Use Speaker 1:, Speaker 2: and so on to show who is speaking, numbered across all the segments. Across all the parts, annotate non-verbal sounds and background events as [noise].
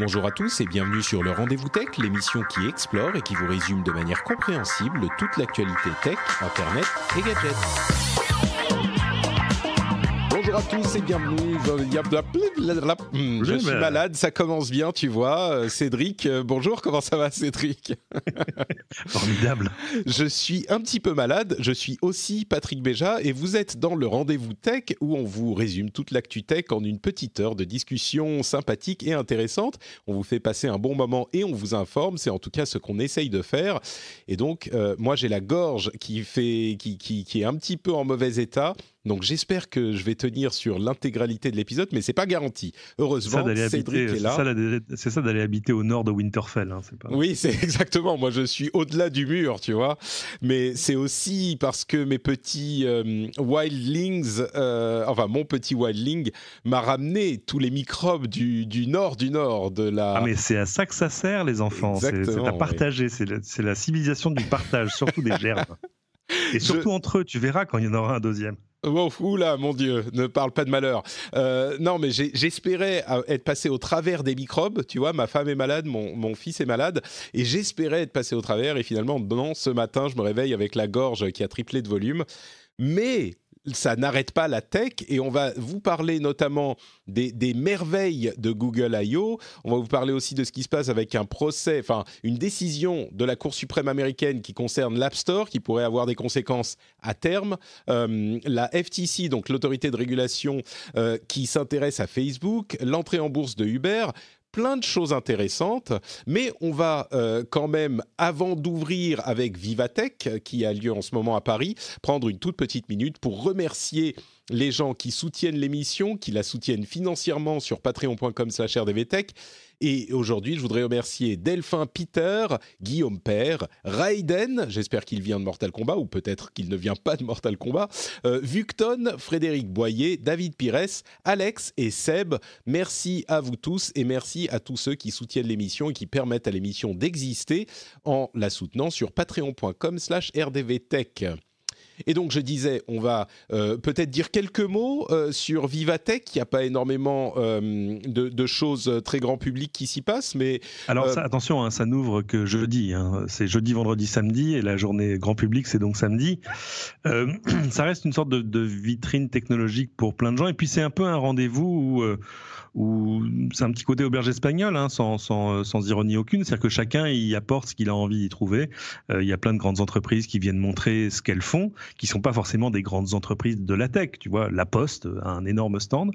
Speaker 1: Bonjour à tous et bienvenue sur le Rendez-vous Tech, l'émission qui explore et qui vous résume de manière compréhensible toute l'actualité tech, internet et gadgets. Bonjour à tous et bienvenue. Hmm, je suis malade, ça commence bien, tu vois. Euh, Cédric, euh, bonjour, comment ça va Cédric [laughs] Formidable. Je suis un petit peu malade, je suis aussi Patrick Béja et vous êtes dans le rendez-vous tech où on vous résume toute l'actu tech en une petite heure de discussion sympathique et intéressante. On vous fait passer un bon moment et on vous informe, c'est en tout cas ce qu'on essaye de faire. Et donc, euh, moi j'ai la gorge qui, fait, qui, qui est un petit peu en mauvais état. Donc j'espère que je vais tenir sur l'intégralité de l'épisode, mais c'est pas garanti. Heureusement, Cédric est là.
Speaker 2: C'est ça d'aller habiter au nord de Winterfell. Hein,
Speaker 1: oui, c'est [laughs] exactement. Moi, je suis au-delà du mur, tu vois. Mais c'est aussi parce que mes petits euh, wildlings, euh, enfin mon petit wildling, m'a ramené tous les microbes du, nord, du
Speaker 2: nord de la. Ah mais c'est à ça que ça sert, les enfants. C'est à partager. C'est la, civilisation du partage, surtout des [laughs] gerbes. Et surtout entre eux, tu verras quand il y en aura un deuxième. Ouh
Speaker 1: oula, mon Dieu, ne parle pas de malheur. Euh, non, mais j'espérais euh, être passé au travers des microbes. Tu vois, ma femme est malade, mon, mon fils est malade, et j'espérais être passé au travers. Et finalement, non, ce matin, je me réveille avec la gorge qui a triplé de volume. Mais ça n'arrête pas la tech et on va vous parler notamment des, merveilles de Google I.O. On va vous parler aussi de ce qui se passe avec un procès, enfin une décision de la Cour suprême américaine qui concerne l'App Store, qui pourrait avoir des conséquences à terme. Euh, la FTC, donc l'autorité de régulation euh, qui s'intéresse à Facebook, l'entrée en bourse de Uber plein de choses intéressantes, mais on va euh, quand même, avant d'ouvrir avec Vivatech, qui a lieu en ce moment à Paris, prendre une toute petite minute pour remercier les gens qui soutiennent l'émission, qui la soutiennent financièrement sur patreon.com slash rdvtech et aujourd'hui, je voudrais remercier Delphin Peter, Guillaume Père, Raiden, j'espère qu'il vient de Mortal Kombat, ou peut-être qu'il ne vient pas de Mortal Kombat, euh, Vukton, Frédéric Boyer, David Pires, Alex et Seb. Merci à vous tous et merci à tous ceux qui soutiennent l'émission et qui permettent à l'émission d'exister en la soutenant sur patreon.com slash rdvtech. Et donc je disais, on va euh, peut-être dire quelques mots euh, sur Vivatech. Il n'y a pas énormément euh, de, choses très grand public qui s'y passent, mais alors
Speaker 2: attention, hein, ça n'ouvre que jeudi. Hein. C'est jeudi, vendredi, samedi, et la journée grand public c'est donc samedi. [clears throat] ça reste une sorte de, vitrine technologique pour plein de gens, et puis c'est un peu un rendez-vous où, c'est un petit côté auberge espagnole, hein, sans, sans, sans, ironie aucune, c'est-à-dire que chacun y apporte ce qu'il a envie d'y trouver. Il y a plein de grandes entreprises qui viennent montrer ce qu'elles font qui sont pas forcément des grandes entreprises de la tech. Tu vois, La Poste euh, a un énorme stand.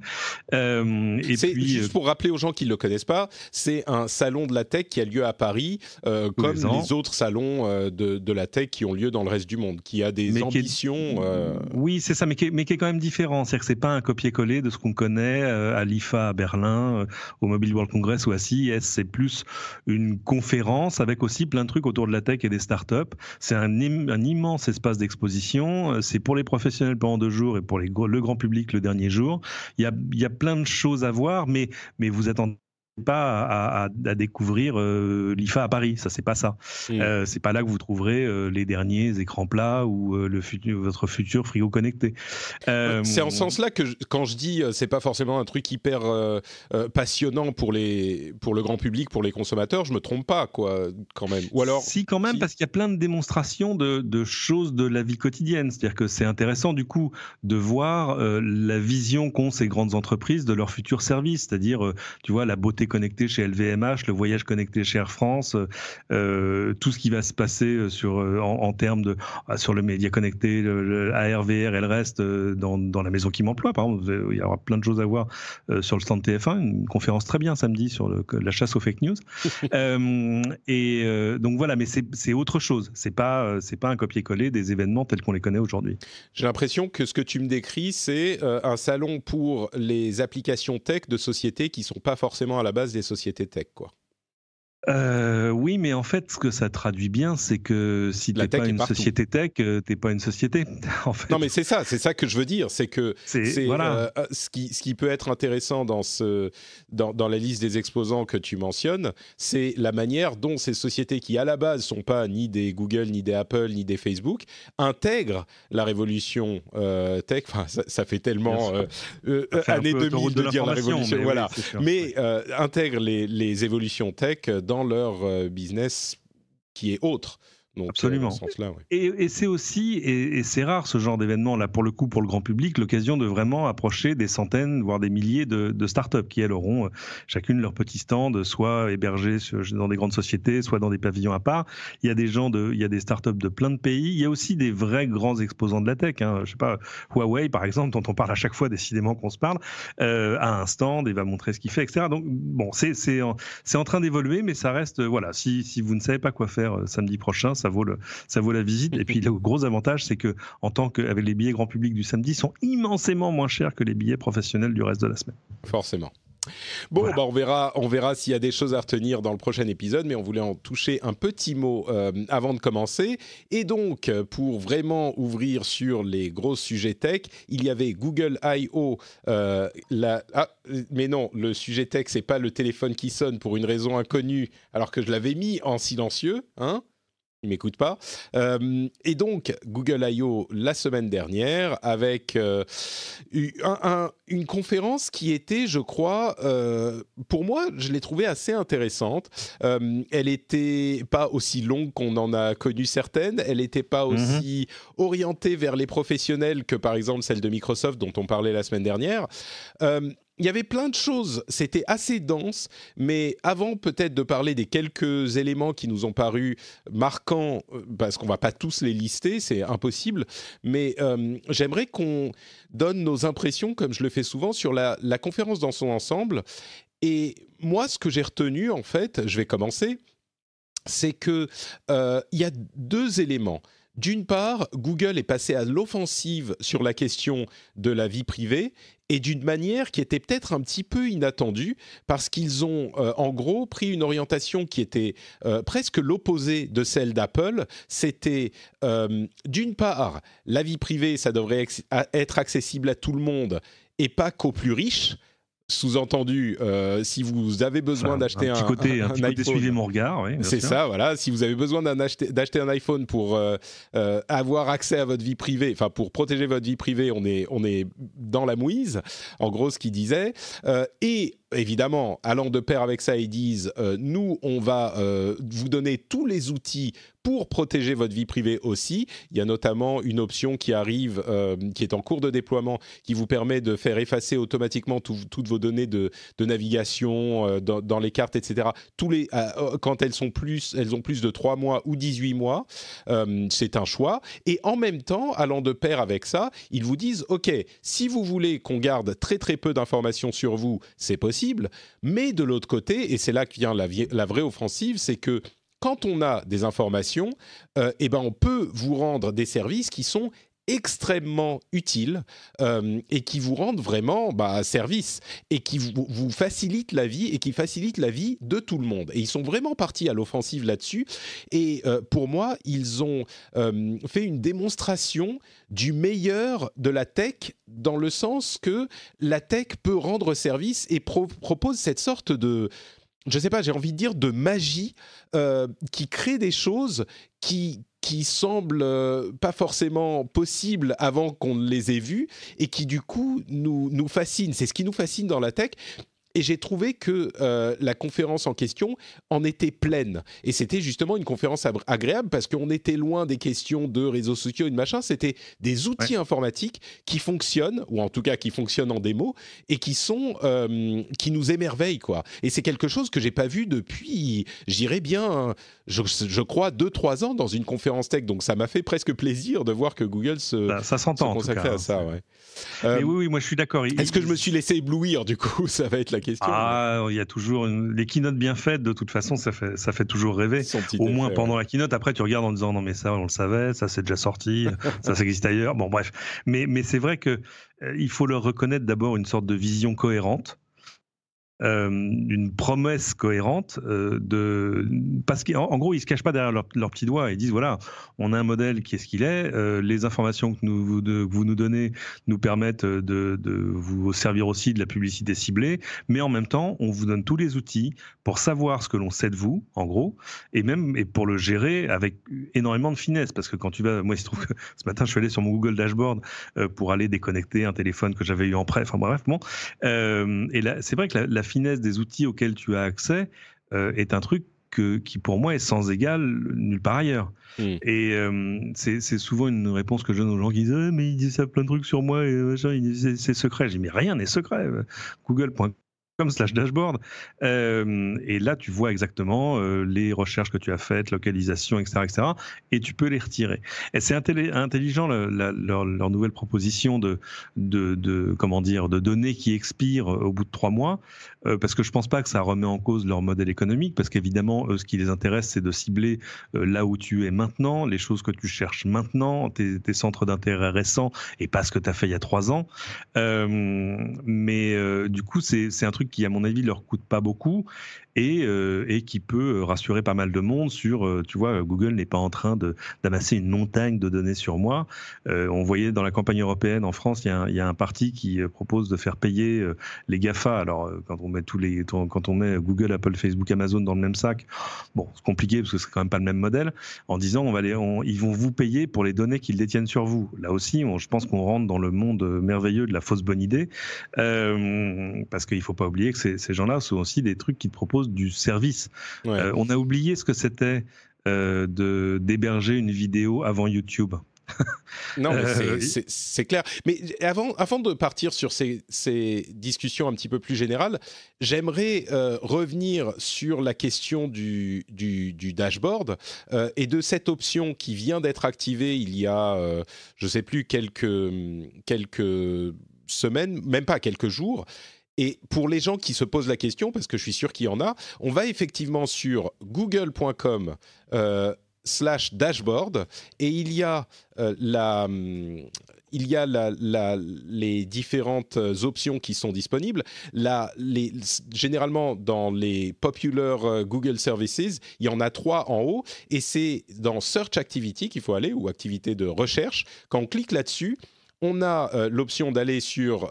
Speaker 2: Euh, et puis, juste euh,
Speaker 1: pour rappeler aux gens qui ne le connaissent pas, c'est un salon de la tech qui a lieu à Paris, comme les, autres salons de, la tech qui ont lieu dans le reste du monde, qui a des ambitions.
Speaker 2: Oui, c'est ça, mais qui, est, mais qui, est, quand même différent. C'est-à-dire que c'est pas un copier-coller de ce qu'on connaît à l'IFA à Berlin, au Mobile World Congress ou à CIS. E c'est plus une conférence avec aussi plein de trucs autour de la tech et des startups. C'est un immense espace d'exposition euh, c'est pour les professionnels pendant deux jours et pour le grand public le dernier jour. Il y a, plein de choses à voir, mais, mais vous attendez pas à, découvrir euh, l'IFA à Paris, ça c'est pas ça. Mm. Euh, c'est pas là que vous trouverez euh, les derniers écrans plats ou le votre futur frigo connecté. c'est en ce sens-là
Speaker 1: que quand je dis c'est pas forcément un truc hyper passionnant pour les pour le grand public, pour les consommateurs, je me trompe pas quoi quand même. Ou alors si quand même
Speaker 2: parce qu'il y a plein de démonstrations de, de choses de la vie quotidienne, c'est-à-dire que c'est intéressant du coup de voir la vision qu'ont ces grandes entreprises de leurs futurs services, c'est-à-dire tu vois la beauté connecté chez LVMH, le voyage connecté chez Air France, euh, euh, tout ce qui va se passer euh, sur, en, termes de ah, sur le média connecté, le, ARVR et le reste dans, dans la maison qui m'emploie. Par exemple, il y aura plein de choses à voir sur le stand TF1, une conférence très bien samedi sur la chasse aux fake news. [laughs] et donc voilà, mais c'est autre chose. C'est pas c'est pas un copier-coller des événements tels qu'on les connaît aujourd'hui. J'ai l'impression que ce que tu me décris, c'est
Speaker 1: un salon pour les applications tech de sociétés qui sont pas forcément à la base des sociétés tech, quoi.
Speaker 2: Euh, mais en fait, ce que ça traduit bien, c'est que si tu n'es euh, pas une société tech, tu n'es pas une société.
Speaker 1: Non, mais c'est ça, c'est ça que je veux dire. C'est que c'est euh, euh, ce, qui, ce qui peut être intéressant dans, ce, dans, la liste des exposants que tu mentionnes, c'est la manière dont ces sociétés qui, à la base, sont pas ni des Google, ni des Apple, ni des Facebook, intègrent la révolution tech. ça, fait tellement euh, année 2000 de, dire la révolution. Mais, voilà. mais intègrent les évolutions tech dans leur business business qui est autre. Absolument. Euh,
Speaker 2: et, c'est aussi, et, c'est rare ce genre d'événement, là pour le coup, pour le grand public, l'occasion de vraiment approcher des centaines, voire des milliers de, de startups qui, elles, auront euh, chacune leur petit stand, soit hébergé dans des grandes sociétés, soit dans des pavillons à part. Il y a des gens, de, il y a des startups de plein de pays. Il y a aussi des vrais grands exposants de la tech. Hein. Je sais pas, Huawei, par exemple, dont on parle à chaque fois, décidément qu'on se parle, euh, a un stand et va montrer ce qu'il fait, etc. Donc, bon, c'est en, en train d'évoluer, mais ça reste, euh, voilà, si, si vous ne savez pas quoi faire samedi prochain, ça vaut, ça vaut la visite. Et puis le gros avantage, c'est que en tant qu'avec les billets grand public du samedi, sont immensément moins chers que les billets professionnels du reste de la semaine. Forcément.
Speaker 1: Bon, bah, on verra, on verra s'il y a des choses à retenir dans le prochain épisode, mais on voulait en toucher un petit mot euh, avant de commencer. Et donc, pour vraiment ouvrir sur les gros sujets tech, il y avait Google I.O. Euh, ah, mais non, le sujet tech, c'est pas le téléphone qui sonne pour une raison inconnue, alors que je l'avais mis en silencieux, hein il m'écoute pas. Euh, et donc, Google I.O. la semaine dernière, avec euh, une conférence qui était, je crois, euh, pour moi, je l'ai trouvée assez intéressante. elle n'était pas aussi longue qu'on en a connu certaines, elle n'était pas mm-hmm. aussi orientée vers les professionnels que, par exemple, celle de Microsoft dont on parlait la semaine dernière il y avait plein de choses, c'était assez dense, mais avant peut-être de parler des quelques éléments qui nous ont paru marquants, euh, parce qu'on va pas tous les lister, c'est impossible, mais euh, j'aimerais qu'on donne nos impressions, comme je le fais souvent, sur la, conférence dans son ensemble. Et moi, ce que j'ai retenu, en fait, je vais commencer, c'est qu'il euh, il y a deux éléments d'une part, Google est passé à l'offensive sur la question de la vie privée et d'une manière qui était peut-être un petit peu inattendue parce qu'ils ont euh, en gros pris une orientation qui était euh, presque l'opposé de celle d'Apple. C'était euh, d'une part, la vie privée, ça devrait être accessible à tout le monde et pas qu'aux plus riches sous-entendu, euh, si vous avez besoin d'acheter un, un, iPhone, mon regard. c'est ça, voilà. Si vous avez besoin d'acheter un iPhone pour euh, euh, avoir accès à votre vie privée, enfin pour protéger votre vie privée, on est on est dans la mouise. En gros, ce qu'il disait et évidemment, allant de pair avec ça, ils disent euh, nous, on va euh, vous donner tous les outils pour protéger votre vie privée aussi. Il y a notamment une option qui arrive, euh, qui est en cours de déploiement, qui vous permet de faire effacer automatiquement toutes vos données de, navigation dans, les cartes, etc. Tous les, quand elles, sont plus, elles ont plus de 3 mois ou 18 mois, c'est un choix. Et en même temps, allant de pair avec ça, ils vous disent ok, si vous voulez qu'on garde très très peu d'informations sur vous, c'est possible mais de l'autre côté, et c'est là que vient la, la vraie offensive, c'est que quand on a des informations, euh, eh ben on peut vous rendre des services qui sont extrêmement utiles euh, et qui vous rendent vraiment bah, service et qui vous, vous facilitent la vie et qui facilitent la vie de tout le monde. Et ils sont vraiment partis à l'offensive là-dessus. Et euh, pour moi, ils ont euh, fait une démonstration du meilleur de la tech dans le sens que la tech peut rendre service et propose cette sorte de je sais pas, j'ai envie de dire de magie qui crée des choses qui qui semblent euh, pas forcément possible avant qu'on ne les ait vus et qui du coup nous, nous fascinent. C'est ce qui nous fascine dans la tech, et j'ai trouvé que euh, la conférence en question en était pleine. Et c'était justement une conférence agréable parce qu'on était loin des questions de réseaux sociaux et de machin. C'était des outils informatiques qui fonctionnent, ou en tout cas qui fonctionnent en démo, et qui sont, euh, qui nous émerveillent, quoi. Et c'est quelque chose que j'ai pas vu depuis, j'irais bien, je, crois, deux, trois ans dans une conférence tech. Donc ça m'a fait presque plaisir de voir que Google se, ça, consacrait à ça. oui, oui, moi je suis d'accord. Est-ce que je me suis laissé éblouir du coup [laughs] Ça va être la
Speaker 2: ah, il y a toujours les keynotes bien faites. De toute façon, ça fait, toujours rêver. Au moins pendant la keynote. Après, tu regardes en disant non mais ça, on le savait, ça c'est déjà sorti, [laughs] ça, ça existe ailleurs. Bon bref, mais c'est vrai que euh, il faut leur reconnaître d'abord une sorte de vision cohérente euh, une promesse cohérente euh, de parce qu'en gros ils se cachent pas derrière leurs petits doigts ils disent voilà on a un modèle qui est ce qu'il est euh, les informations que, nous, vous nous donnez nous permettent de, vous servir aussi de la publicité ciblée mais en même temps on vous donne tous les outils pour savoir ce que l'on sait de vous en gros et même et pour le gérer avec énormément de finesse parce que quand tu vas moi il se trouve que [laughs] ce matin je suis allé sur mon Google Dashboard euh, pour aller déconnecter un téléphone que j'avais eu en prêt enfin bref bon et là c'est vrai que la finesse des outils auxquels tu as accès euh, est un truc que, qui pour moi est sans égal nulle part ailleurs. Hmm. Et euh, c'est souvent une réponse que je donne aux gens qui disent eh, mais ils disent ça plein de trucs sur moi et c'est secret. J'ai mais rien n'est secret. Euh, Google.com slash dashboard. et là, tu vois exactement les recherches que tu as faites, localisation, etc., etc. Et tu peux les retirer. Et c'est intelligent leur, leur, nouvelle proposition de, de, de, comment dire de données qui expirent au bout de trois mois euh, parce que je pense pas que ça remet en cause leur modèle économique, parce qu'évidemment, ce qui les intéresse, c'est de cibler euh, là où tu es maintenant, les choses que tu cherches maintenant, tes, tes centres d'intérêt récents, et pas ce que tu as fait il y a trois ans. Euh, mais du coup, c'est un truc qui, à mon avis, leur coûte pas beaucoup et, euh, et, qui peut euh, rassurer pas mal de monde sur, euh, tu vois, Google n'est pas en train d'amasser une montagne de données sur moi. on voyait dans la campagne européenne en France, il y, y, a un parti qui propose de faire payer les GAFA. Alors, quand on met tous les, quand on met Google, Apple, Facebook, Amazon dans le même sac, bon, c'est compliqué parce que c'est quand même pas le même modèle, en disant, on va les, ils vont vous payer pour les données qu'ils détiennent sur vous. Là aussi, je pense qu'on rentre dans le monde merveilleux de la fausse bonne idée, parce qu'il ne faut pas oublier que ces, ces gens-là sont aussi des trucs qui te proposent du service. Euh, on a oublié ce que c'était euh, de d'héberger une vidéo avant YouTube.
Speaker 1: [laughs] non, euh, c'est clair. Mais avant, avant de partir sur ces, discussions un petit peu plus générales, j'aimerais revenir sur la question du, dashboard et de cette option qui vient d'être activée il y a, je ne sais plus, quelques, quelques semaines, même pas quelques jours, et pour les gens qui se posent la question, parce que je suis sûr qu'il y en a, on va effectivement sur google.com. Euh, slash dashboard et il y a euh, la mm, il y a la, les différentes options qui sont disponibles. Là, les, généralement, dans les popular euh, Google Services, il y en a trois en haut. Et c'est dans Search Activity qu'il faut aller, ou activité de recherche. Quand on clique là-dessus, on a l'option d'aller sur...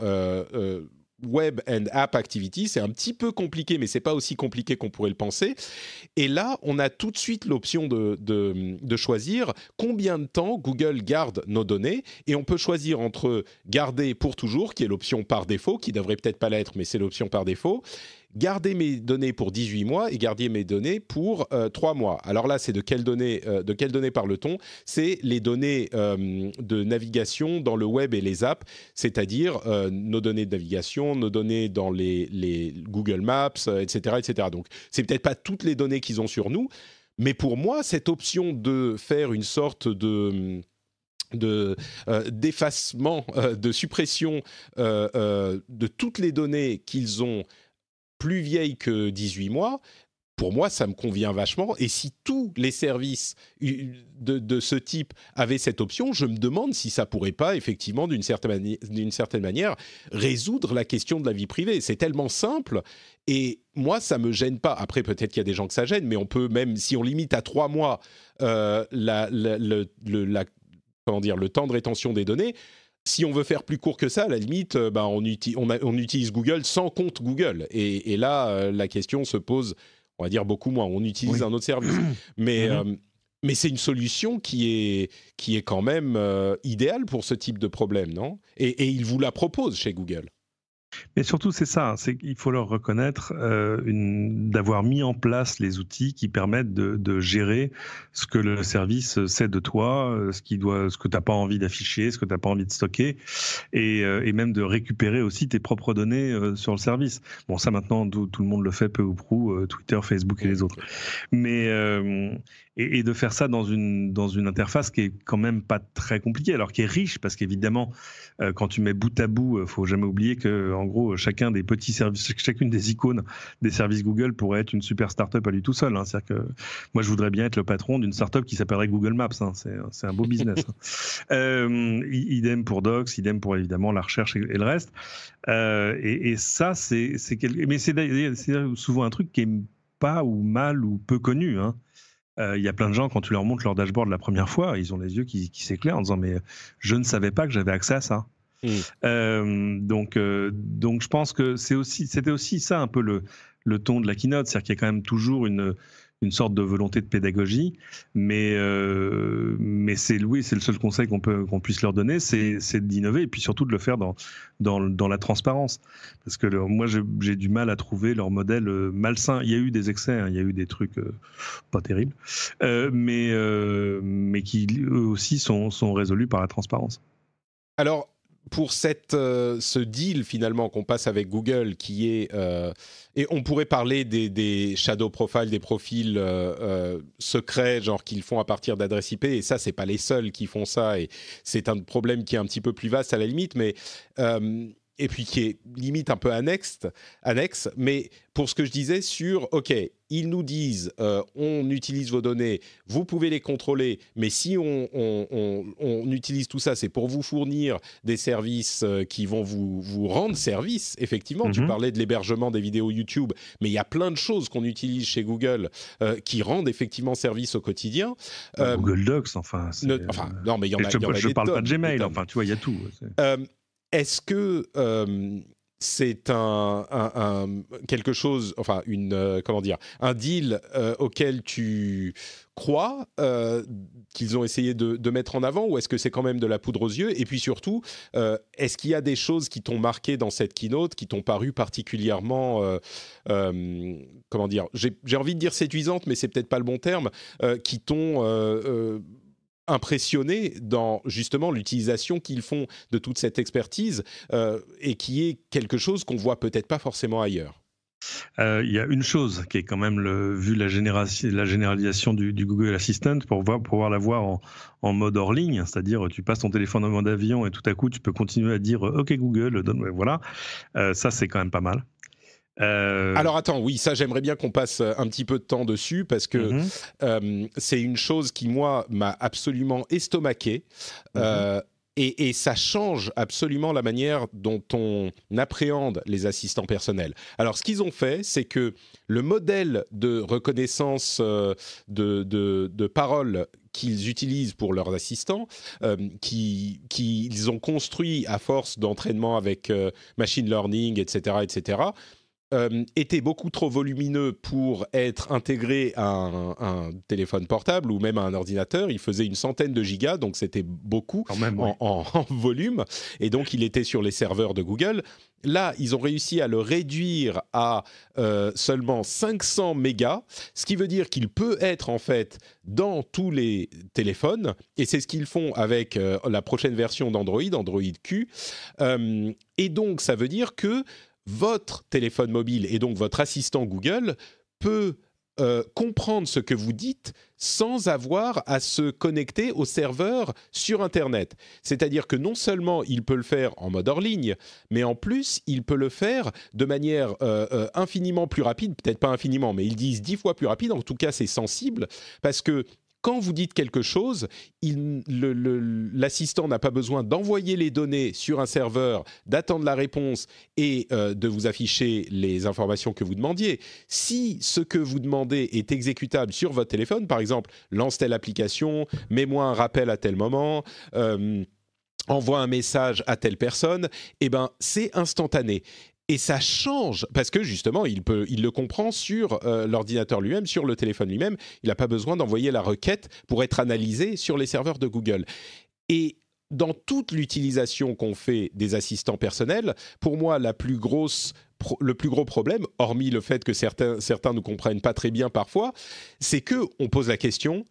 Speaker 1: Web and App Activity. C'est un petit peu compliqué, mais c'est pas aussi compliqué qu'on pourrait le penser. Et là, on a tout de suite l'option de, choisir combien de temps Google garde nos données. Et on peut choisir entre garder pour toujours, qui est l'option par défaut, qui devrait peut-être pas l'être, mais c'est l'option par défaut, gardez mes données pour 18 mois et gardez mes données pour 3 euh, mois. Alors là, c'est de quelles données, euh, de données parle-t-on C'est les données euh, de navigation dans le web et les apps, c'est-à-dire nos données de navigation, nos données dans les, Google Maps, etc., etc. Donc, c'est peut-être pas toutes les données qu'ils ont sur nous, mais pour moi, cette option de faire une sorte de de d'effacement, de suppression de toutes les données qu'ils ont plus vieille que 18 mois, pour moi, ça me convient vachement. Et si tous les services de, ce type avaient cette option, je me demande si ça pourrait pas, effectivement, d'une certaine, manière, résoudre la question de la vie privée. C'est tellement simple. Et moi, ça me gêne pas. Après, peut-être qu'il y a des gens que ça gêne, mais on peut même, si on limite à trois mois euh, le temps de rétention des données, si on veut faire plus court que ça, à la limite, euh, ben, on, utilise Google sans compte Google. Et, là, euh, la question se pose, on va dire beaucoup moins. On utilise un autre service. [clears throat] Mhm. Euh, mais. c'est une solution qui est, qui est quand même idéale pour ce type de problème, non et, et vous la propose chez Google.
Speaker 2: Mais surtout, c'est ça, hein, c'est qu'il faut leur reconnaître euh, d'avoir mis en place les outils qui permettent de, de, gérer ce que le service sait de toi, euh, ce, qui doit, ce que tu n'as pas envie d'afficher, ce que tu n'as pas envie de stocker, et, euh, et, même de récupérer aussi tes propres données euh, sur le service. Bon, ça maintenant, tout, le monde le fait peu ou prou, Twitter, Facebook et les autres. Mais et, de faire ça dans une, dans une interface qui est quand même pas très compliquée, alors qui est riche, parce qu'évidemment, euh, quand tu mets bout à bout, ne euh, faut jamais oublier que, euh, en gros, chacun des petits services, chacune des icônes des services Google pourrait être une super start-up à lui tout seul. Hein. C'est-à-dire que moi, je voudrais bien être le patron d'une start-up qui s'appellerait Google Maps. Hein. C'est, un beau business. Hein. [laughs] idem pour Docs, idem pour évidemment la recherche et, le reste. Et, ça, c'est, c'est mais c'est souvent un truc qui est pas ou mal ou peu connu. Hein. Euh, il y a plein de gens, quand tu leur montres leur dashboard la première fois, ils ont les yeux qui, s'éclairent en disant Mais je ne savais pas que j'avais accès à ça. Hmm. Euh, donc, euh, donc, je pense que c'était aussi, aussi ça un peu le, le ton de la keynote, c'est-à-dire qu'il y a quand même toujours une, une sorte de volonté de pédagogie. Mais, euh, mais c'est c'est le seul conseil qu'on peut qu'on puisse leur donner, c'est d'innover et puis surtout de le faire dans, dans, dans la transparence. Parce que moi, j'ai du mal à trouver leur modèle euh, malsain. Il y a eu des excès, hein, il y a eu des trucs euh, pas terribles, mais, mais qui eux aussi sont, sont résolus par la transparence.
Speaker 1: Alors, pour cette, euh, ce deal finalement qu'on passe avec Google, qui est euh, et on pourrait parler des, des shadow profiles, des profils euh, secrets, genre qu'ils font à partir d'adresses IP. Et ça, c'est pas les seuls qui font ça. Et c'est un problème qui est un petit peu plus vaste à la limite, mais et puis qui est limite un peu annexe, annexe, mais pour ce que je disais sur, OK, ils nous disent, euh, on utilise vos données, vous pouvez les contrôler, mais si on, utilise tout ça, c'est pour vous fournir des services euh, qui vont vous, vous rendre service. Effectivement, tu mhm. parlais de l'hébergement des vidéos YouTube, mais il y a plein de choses qu'on utilise chez Google euh, qui rendent effectivement service au quotidien. Bah, Google Docs, enfin. enfin, non, mais il y en a. Je, ne parle pas de Gmail, enfin, tu vois, il y a tout. Est-ce que euh, c'est un, quelque chose, enfin une euh, comment dire, un deal euh, auquel tu crois qu'ils ont essayé de, de, mettre en avant, ou est-ce que c'est quand même de la poudre aux yeux Et puis surtout, est-ce qu'il y a des choses qui t'ont marqué dans cette keynote, qui t'ont paru particulièrement, comment dire, j'ai envie de dire séduisante, mais c'est peut-être pas le bon terme, qui t'ont impressionné dans justement l'utilisation qu'ils font de toute cette expertise euh, et qui est quelque chose qu'on voit peut-être pas forcément ailleurs.
Speaker 2: Euh, il y a une chose qui est quand même, le, vu la, généralisation du, Google Assistant, pour pouvoir la en, en mode hors ligne, c'est-à-dire tu passes ton téléphone en mode avion et tout à coup tu peux continuer à dire euh, OK Google, donne, voilà, ça c'est quand même pas mal. Euh,
Speaker 1: Alors attends, oui, ça j'aimerais bien qu'on passe euh, un petit peu de temps dessus parce que mhm. euh, c'est une chose qui moi m'a absolument estomaqué. Mhm. et, ça change absolument la manière dont on appréhende les assistants personnels. Alors, ce qu'ils ont fait, c'est que le modèle de reconnaissance de, de, parole qu'ils utilisent pour leurs assistants, qu'ils ont construit à force d'entraînement avec machine learning, etc., etc., euh, était beaucoup trop volumineux pour être intégré à un, téléphone portable ou même à un ordinateur. Il faisait une centaine de gigas, donc c'était beaucoup [laughs] en, volume. Et donc, il était sur les serveurs de Google. Là, ils ont réussi à le réduire à euh, seulement 500 mégas, ce qui veut dire qu'il peut être en fait dans tous les téléphones. Et c'est ce qu'ils font avec euh, la prochaine version d'Android, Android Q. et donc, ça veut dire que votre téléphone mobile et donc votre assistant Google peut euh, comprendre ce que vous dites sans avoir à se connecter au serveur sur Internet. C'est-à-dire que non seulement il peut le faire en mode hors ligne, mais en plus il peut le faire de manière euh, euh, infiniment plus rapide, peut-être pas infiniment, mais ils disent dix fois plus rapide, en tout cas c'est sensible, parce que quand vous dites quelque chose, l'assistant n'a pas besoin d'envoyer les données sur un serveur, d'attendre la réponse et euh, de vous afficher les informations que vous demandiez. Si ce que vous demandez est exécutable sur votre téléphone, par exemple, lance telle application, mets-moi un rappel à tel moment. Euh, envoie un message à telle personne, eh ben, c'est instantané. Et ça change, parce que justement, il, le comprend sur euh, l'ordinateur lui-même, sur le téléphone lui-même. Il n'a pas besoin d'envoyer la requête pour être analysé sur les serveurs de Google. Et dans toute l'utilisation qu'on fait des assistants personnels, pour moi, le plus gros problème, hormis le fait que certains, certains ne comprennent pas très bien parfois, c'est que on pose la question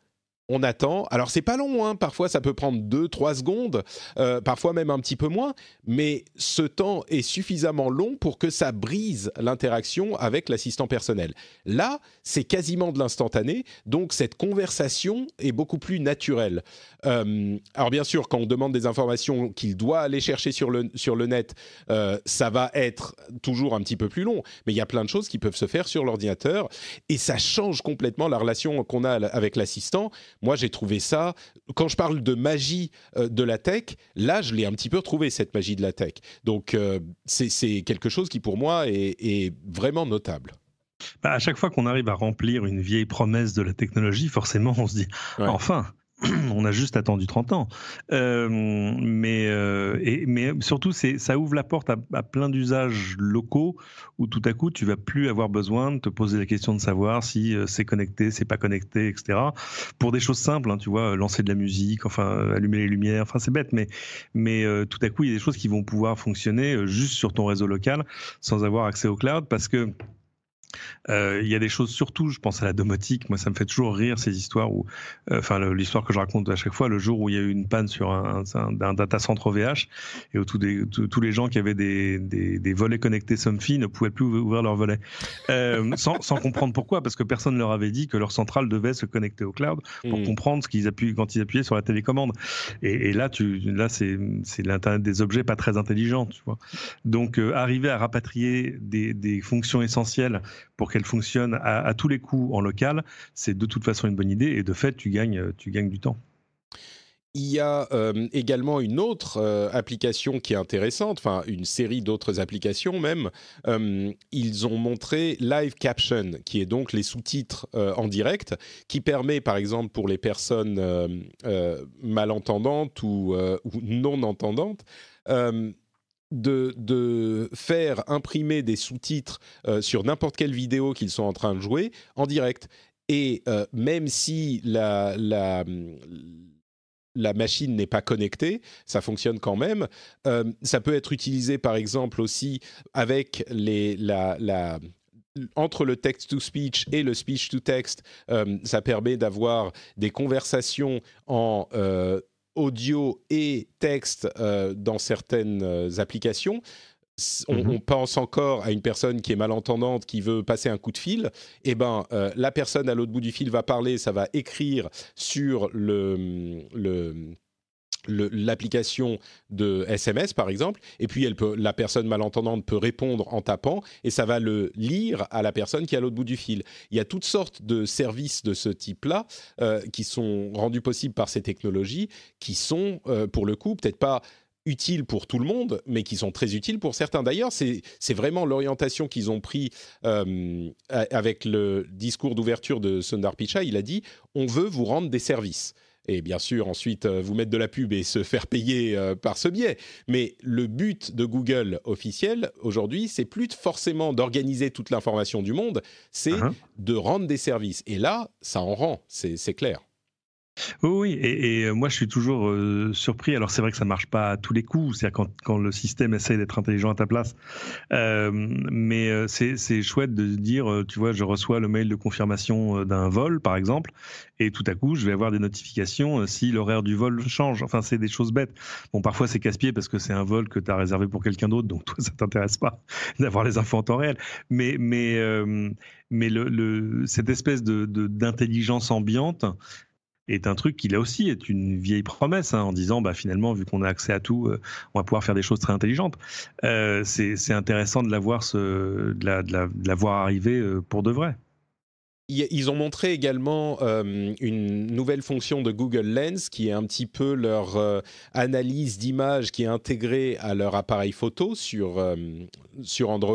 Speaker 1: on attend. Alors c'est pas long, hein. parfois ça peut prendre 2-3 secondes, euh, parfois même un petit peu moins, mais ce temps est suffisamment long pour que ça brise l'interaction avec l'assistant personnel. Là, c'est quasiment de l'instantané, donc cette conversation est beaucoup plus naturelle. Euh, alors bien sûr, quand on demande des informations qu'il doit aller chercher sur le, sur le net, euh, ça va être toujours un petit peu plus long, mais il y a plein de choses qui peuvent se faire sur l'ordinateur, et ça change complètement la relation qu'on a avec l'assistant. Moi, j'ai trouvé ça. Quand je parle de magie euh, de la tech, là, je l'ai un petit peu retrouvé cette magie de la tech. Donc, euh, c'est quelque chose qui pour moi est, vraiment notable.
Speaker 2: Bah, à chaque fois qu'on arrive à remplir une vieille promesse de la technologie, forcément, on se dit enfin [clears throat] on a juste attendu 30 ans. Euh, euh, mais, surtout, ça ouvre la porte à, plein d'usages locaux où tout à coup, tu vas plus avoir besoin de te poser la question de savoir si euh, c'est connecté, c'est pas connecté, etc. Pour des choses simples, hein, tu vois, lancer de la musique, enfin, allumer les lumières, enfin, c'est bête, mais, mais tout à coup, il y a des choses qui vont pouvoir fonctionner juste sur ton réseau local sans avoir accès au cloud parce que euh, il y a des choses, surtout, je pense à la domotique. Moi, ça me fait toujours rire ces histoires où, euh, enfin, l'histoire que je raconte à chaque fois, le jour où il y a eu une panne sur un, un, data center OVH et où tous, tous, les gens qui avaient des, volets connectés Somfy ne pouvaient plus ouvrir leurs volets euh, [laughs] sans, comprendre pourquoi, parce que personne ne leur avait dit que leur centrale devait se connecter au cloud pour hmm. comprendre ce qu'ils appuyaient quand ils appuyaient sur la télécommande. Et, là, tu, là, c'est l'internet des objets pas très intelligent, tu vois. Donc, arriver à rapatrier des fonctions essentielles pour qu'elle fonctionne à, tous les coups en local, c'est de toute façon une bonne idée et de fait, tu gagnes, euh, tu gagnes du temps.
Speaker 1: Il y a euh, également une autre euh, application qui est intéressante, enfin une série d'autres applications même. ils ont montré Live Caption, qui est donc les sous-titres en direct, qui permet par exemple pour les personnes malentendantes ou non entendantes de, faire imprimer des sous-titres euh, sur n'importe quelle vidéo qu'ils sont en train de jouer en direct. Et euh, même si la, la, la machine n'est pas connectée, ça fonctionne quand même. Euh, ça peut être utilisé par exemple aussi avec les, la, la entre le text-to-speech et le speech-to-text, ça permet d'avoir des conversations en audio et texte euh, dans certaines euh, applications. Mm-hmm. On, pense encore à une personne qui est malentendante, qui veut passer un coup de fil, eh ben euh, la personne à l'autre bout du fil va parler, ça va écrire sur le, le l'application de SMS par exemple, et puis elle peut, la personne malentendante peut répondre en tapant, et ça va le lire à la personne qui est à l'autre bout du fil. Il y a toutes sortes de services de ce type-là euh, qui sont rendus possibles par ces technologies, qui sont euh, pour le coup peut-être pas utiles pour tout le monde, mais qui sont très utiles pour certains. D'ailleurs, c'est vraiment l'orientation qu'ils ont pris euh, avec le discours d'ouverture de Sundar Pichai. Il a dit, on veut vous rendre des services et bien sûr ensuite euh, vous mettre de la pub et se faire payer euh, par ce biais. Mais le but de Google officiel aujourd'hui, c'est plus forcément d'organiser toute l'information du monde, c'est uh-huh. de rendre des services. Et là, ça en rend, c'est clair.
Speaker 2: Oui, et, euh, moi je suis toujours euh, surpris. Alors c'est vrai que ça marche pas tous les coups, c'est-à-dire quand, le système essaie d'être intelligent à ta place. Euh, mais c'est chouette de dire, tu vois, je reçois le mail de confirmation d'un vol, par exemple, et tout à coup je vais avoir des notifications si l'horaire du vol change. Enfin, c'est des choses bêtes. Bon, parfois c'est casse-pied parce que c'est un vol que tu as réservé pour quelqu'un d'autre, donc toi [laughs] ça t'intéresse pas [laughs] d'avoir les infos en temps réel. Mais, mais, mais cette espèce d'intelligence de, ambiante, est un truc qui là aussi est une vieille promesse hein, en disant bah finalement vu qu'on a accès à tout euh, on va pouvoir faire des choses très intelligentes euh, c'est intéressant de la ce de la, de la, de la voir arriver euh, pour de vrai
Speaker 1: ils ont montré également euh, une nouvelle fonction de Google Lens qui est un petit peu leur euh, analyse d'image qui est intégrée à leur appareil photo sur, euh, sur Android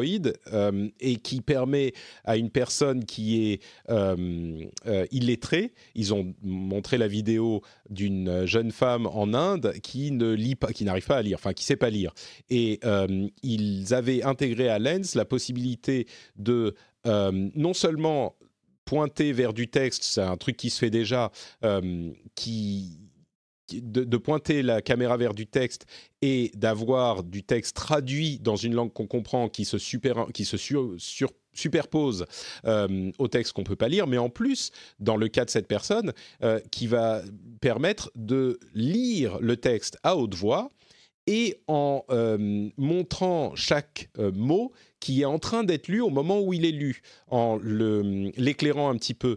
Speaker 1: et qui permet à une personne qui est illettrée, ils ont montré la vidéo d'une jeune femme en Inde qui ne lit pas, qui n'arrive pas à lire, enfin qui sait pas lire. Et ils avaient intégré à Lens la possibilité de non seulement pointer vers du texte, c'est un truc qui se fait déjà, euh, qui de, pointer la caméra vers du texte et d'avoir du texte traduit dans une langue qu'on comprend qui se, qui se superpose euh, au texte qu'on peut pas lire, mais en plus, dans le cas de cette personne, euh, qui va permettre de lire le texte à haute voix et en montrant chaque mot, qui est en train d'être lu au moment où il est lu, en l'éclairant un petit peu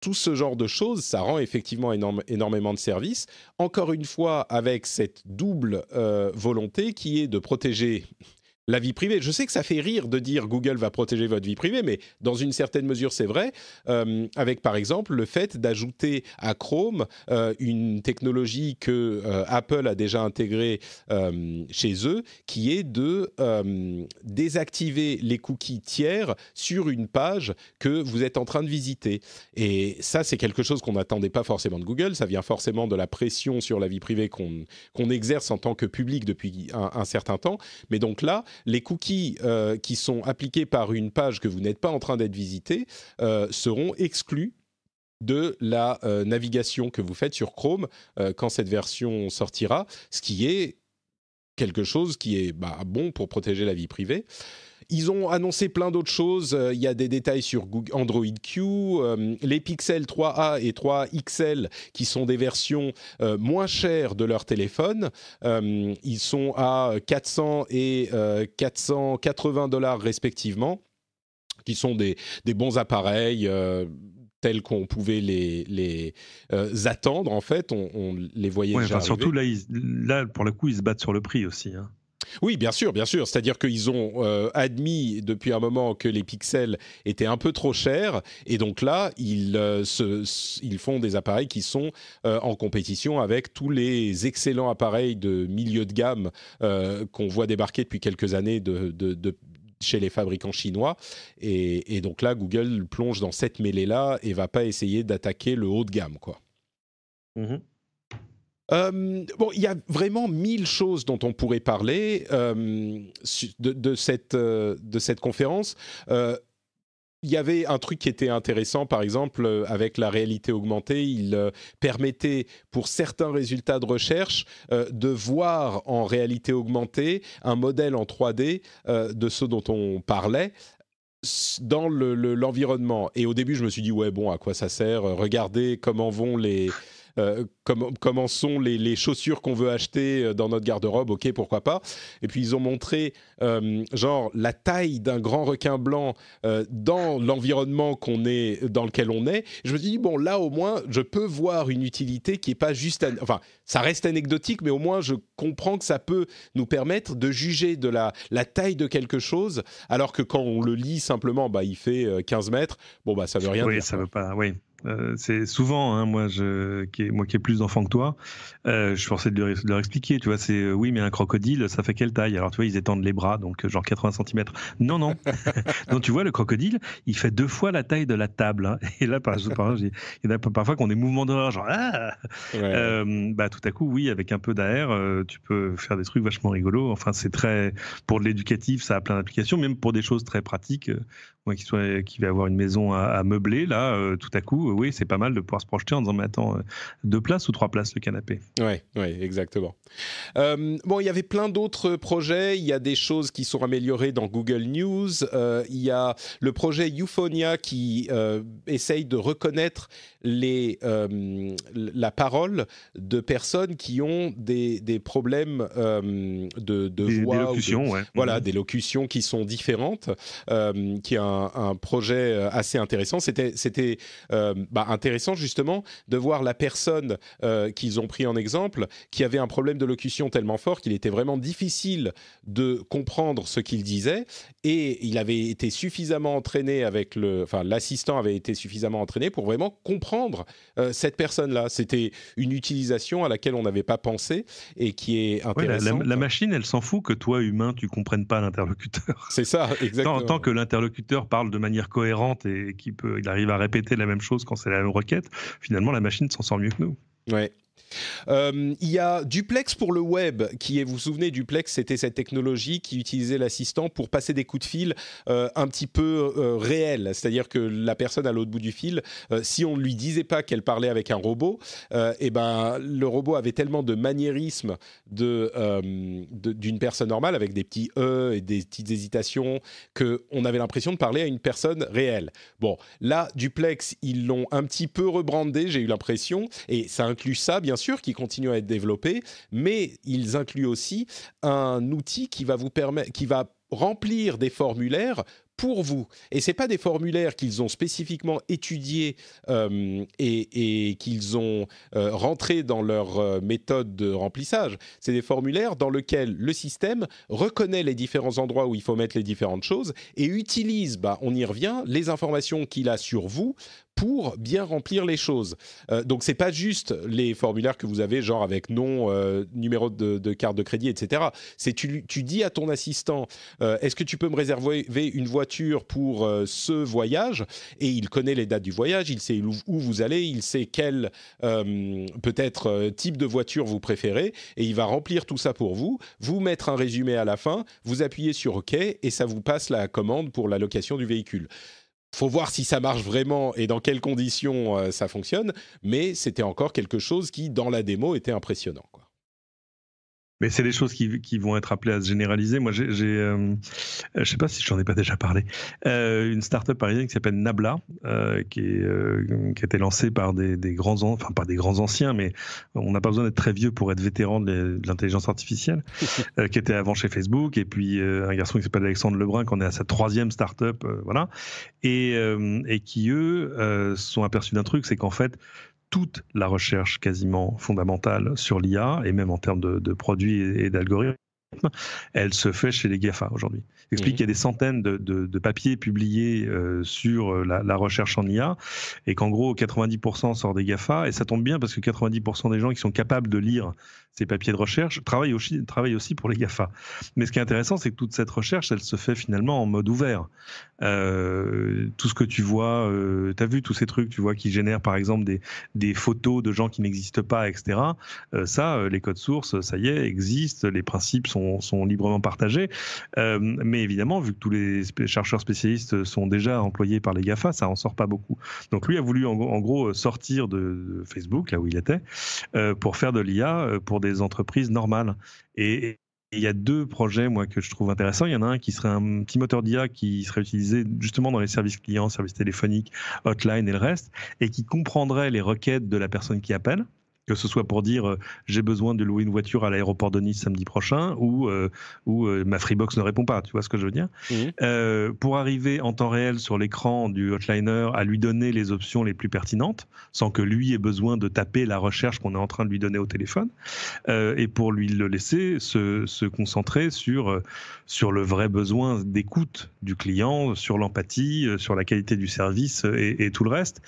Speaker 1: tout ce genre de choses, ça rend effectivement énormément de services. Encore une fois, avec cette double euh, volonté qui est de protéger la vie privée. Je sais que ça fait rire de dire Google va protéger votre vie privée, mais dans une certaine mesure, c'est vrai, euh, avec par exemple le fait d'ajouter à Chrome euh, une technologie que euh, Apple a déjà intégrée chez eux, qui est de désactiver les cookies tiers sur une page que vous êtes en train de visiter. Et ça, c'est quelque chose qu'on n'attendait pas forcément de Google, ça vient forcément de la pression sur la vie privée qu'on qu'on exerce en tant que public depuis un, un certain temps. Mais donc là, les cookies euh, qui sont appliqués par une page que vous n'êtes pas en train d'être visité euh, seront exclus de la euh, navigation que vous faites sur Chrome quand cette version sortira, ce qui est quelque chose qui est bah, bon pour protéger la vie privée. Ils ont annoncé plein d'autres choses. Euh, il y a des détails sur Google, Android Q, euh, les Pixel 3A et 3XL, qui sont des versions euh, moins chères de leur téléphone. ils sont à 400 et 480 dollars respectivement, qui sont des, bons appareils tels qu'on pouvait les, attendre. En fait, on, les voyait Surtout
Speaker 2: là, là, pour le coup, ils se battent sur le prix aussi. Hein. Oui, bien
Speaker 1: sûr, bien sûr. C'est-à-dire qu'ils ont euh, admis depuis un moment que les pixels étaient un peu trop chers, et donc là, ils, euh, font des appareils qui sont euh, en compétition avec tous les excellents appareils de milieu de gamme qu'on voit débarquer depuis quelques années chez les fabricants chinois. Et, donc là, Google plonge dans cette mêlée-là et va pas essayer d'attaquer le haut de gamme, quoi. Mmh Hum, bon, il y a vraiment mille choses dont on pourrait parler hum, de, cette, euh, de cette conférence. Euh, il y avait un truc qui était intéressant, par exemple, euh, avec la réalité augmentée, il permettait pour certains résultats de recherche de voir en réalité augmentée un modèle en 3D de ce dont on parlait dans l'environnement. et au début, je me suis dit, ouais, bon, à quoi ça sert Regardez comment vont les, euh, comment, sont les, chaussures qu'on veut acheter euh, dans notre garde-robe, ok, pourquoi pas. Et puis ils ont montré euh, genre la taille d'un grand requin blanc dans l'environnement dans lequel on est. Je me suis dit bon là au moins je peux voir une utilité qui est pas juste, enfin ça reste anecdotique, mais au moins je comprends que ça peut nous permettre de juger de la, taille de quelque chose, alors que quand on le lit simplement, bah il fait 15 mètres, bon bah ça veut rien dire. Oui, ça
Speaker 2: veut pas, oui. Euh, c'est souvent, hein, moi, je, qui moi qui ai plus d'enfants que toi, euh, je suis de leur, de leur, expliquer, tu vois, c'est euh, oui, mais un crocodile, ça fait quelle taille Alors, tu vois, ils étendent les bras, donc genre 80 cm. Non, non. donc, [laughs] [laughs] tu vois, le crocodile, il fait deux fois la taille de la table. Hein. Et là, par, quand a parfois qu'on des mouvements d'horreur, genre, ah bah, tout à coup, oui, avec un peu d'air, tu peux faire des trucs vachement rigolos. Enfin, c'est très, pour de l'éducatif, ça a plein d'applications, même pour des choses très pratiques. Moi qui, qui vais avoir une maison à, à meubler, là, tout à coup, oui c'est pas mal de pouvoir se projeter en disant mais attends, euh, deux places ou trois places le canapé Ouais, ouais, exactement.
Speaker 1: Euh, bon, il y avait plein d'autres projets. Il y a des choses qui sont améliorées dans Google News. Euh, il y a le projet Euphonia qui essaye de reconnaître les, la parole de personnes qui ont des, des problèmes de, voix. Des locutions, Voilà, mhm. des locutions qui sont différentes, qui est un, projet assez intéressant. C'était euh, bah, intéressant justement de voir la personne euh, qu'ils ont pris en exemple qui avait un problème de locution tellement fort qu'il était vraiment difficile de comprendre ce qu'il disait et il avait été suffisamment entraîné avec le, enfin l'assistant avait été suffisamment entraîné pour vraiment comprendre euh, cette personne-là. C'était une utilisation à laquelle on n'avait pas
Speaker 2: pensé et qui est intéressante. la, machine, elle s'en fout que toi, humain, tu comprennes pas l'interlocuteur. C'est ça, [laughs] exactement. Tant, que l'interlocuteur parle de manière cohérente et, qui qu'il peut, il arrive à répéter la même chose quand c'est la requête, finalement, la machine s'en sort mieux que nous. Ouais, euh, il
Speaker 1: y a Duplex pour le web, qui est, vous vous souvenez, Duplex, c'était cette technologie qui utilisait l'assistant pour passer des coups de fil euh, un petit peu euh, réels. C'est-à-dire que la personne à l'autre bout du fil, si on ne lui disait pas qu'elle parlait avec un robot, et eh ben, le robot avait tellement de maniérisme d'une de, d'une personne normale, avec des petits E et des petites hésitations, qu'on avait l'impression de parler à une personne réelle. Bon, là, Duplex, ils l'ont un petit peu rebrandé, j'ai eu l'impression, et ça inclut ça, bien sûr, qui continue à être développé, mais ils incluent aussi un outil qui va vous permettre, qui va remplir des formulaires pour vous. Et c'est pas des formulaires qu'ils ont spécifiquement étudiés euh, et, qu'ils ont rentré euh, rentrés dans leur euh, méthode de remplissage. C'est des formulaires dans lesquels le système reconnaît les différents endroits où il faut mettre les différentes choses et utilise, bah, on y revient, les informations qu'il a sur vous pour bien remplir les choses. Euh, donc c'est pas juste les formulaires que vous avez, genre avec nom, numéro de, carte de crédit, etc. C'est tu, dis à ton assistant, est-ce que tu peux me réserver une voiture pour euh, ce voyage et il connaît les dates du voyage, il sait où vous allez, il sait quel euh, peut-être euh, type de voiture vous préférez et il va remplir tout ça pour vous, vous mettre un résumé à la fin, vous appuyez sur OK et ça vous passe la commande pour la location du véhicule faut voir si ça marche vraiment et dans quelles conditions ça fonctionne, mais c'était encore quelque chose qui, dans la démo, était impressionnant.
Speaker 2: Mais c'est des choses qui, qui, vont être appelées à se généraliser. Moi, j'ai, euh, je ne sais pas si j'en ai pas déjà parlé, euh, une start-up parisienne qui s'appelle Nabla, euh, qui, est, euh, qui, a été lancée par des, des, grands, enfin par des grands anciens, mais on n'a pas besoin d'être très vieux pour être vétéran de l'intelligence artificielle, [laughs] euh, qui était avant chez Facebook, et puis un garçon qui s'appelle Alexandre Lebrun, qu'on est à sa troisième start-up, voilà, et, et, qui eux sont aperçus d'un truc, c'est qu'en fait toute la recherche quasiment fondamentale sur l'IA, et même en termes de, produits et, d'algorithmes, elle se fait chez les GAFA aujourd'hui. Explique qu'il mmh. y a des centaines de, papiers publiés euh, sur euh, la, la, recherche en IA et qu'en gros 90% sort des GAFA et ça tombe bien parce que 90% des gens qui sont capables de lire ces papiers de recherche, travaillent aussi, aussi pour les GAFA. Mais ce qui est intéressant, c'est que toute cette recherche, elle se fait finalement en mode ouvert. Euh, tout ce que tu vois, euh, tu as vu tous ces trucs, tu vois, qui génèrent par exemple des, des photos de gens qui n'existent pas, etc. Euh, ça, les codes sources, ça y est, existent, les principes sont, librement partagés. mais évidemment, vu que tous les chercheurs spécialistes sont déjà employés par les GAFA, ça n'en sort pas beaucoup. Donc lui a voulu en, en gros sortir de Facebook, là où il était, pour faire de l'IA, pour des entreprises normales. Et il y a deux projets, moi, que je trouve intéressants. Il y en a un qui serait un petit moteur d'IA qui serait utilisé justement dans les services clients, services téléphoniques, hotline et le reste, et qui comprendrait les requêtes de la personne qui appelle que ce soit pour dire euh, j'ai besoin de louer une voiture à l'aéroport de Nice samedi prochain ou, euh, ou euh, ma Freebox ne répond pas, tu vois ce que je veux dire. Mhm. pour arriver en temps réel sur l'écran du hotliner à lui donner les options les plus pertinentes sans que lui ait besoin de taper la recherche qu'on est en train de lui donner au téléphone et pour lui le laisser se, se concentrer sur, sur le vrai besoin d'écoute du client, sur l'empathie, sur la qualité du service et, et, tout le reste.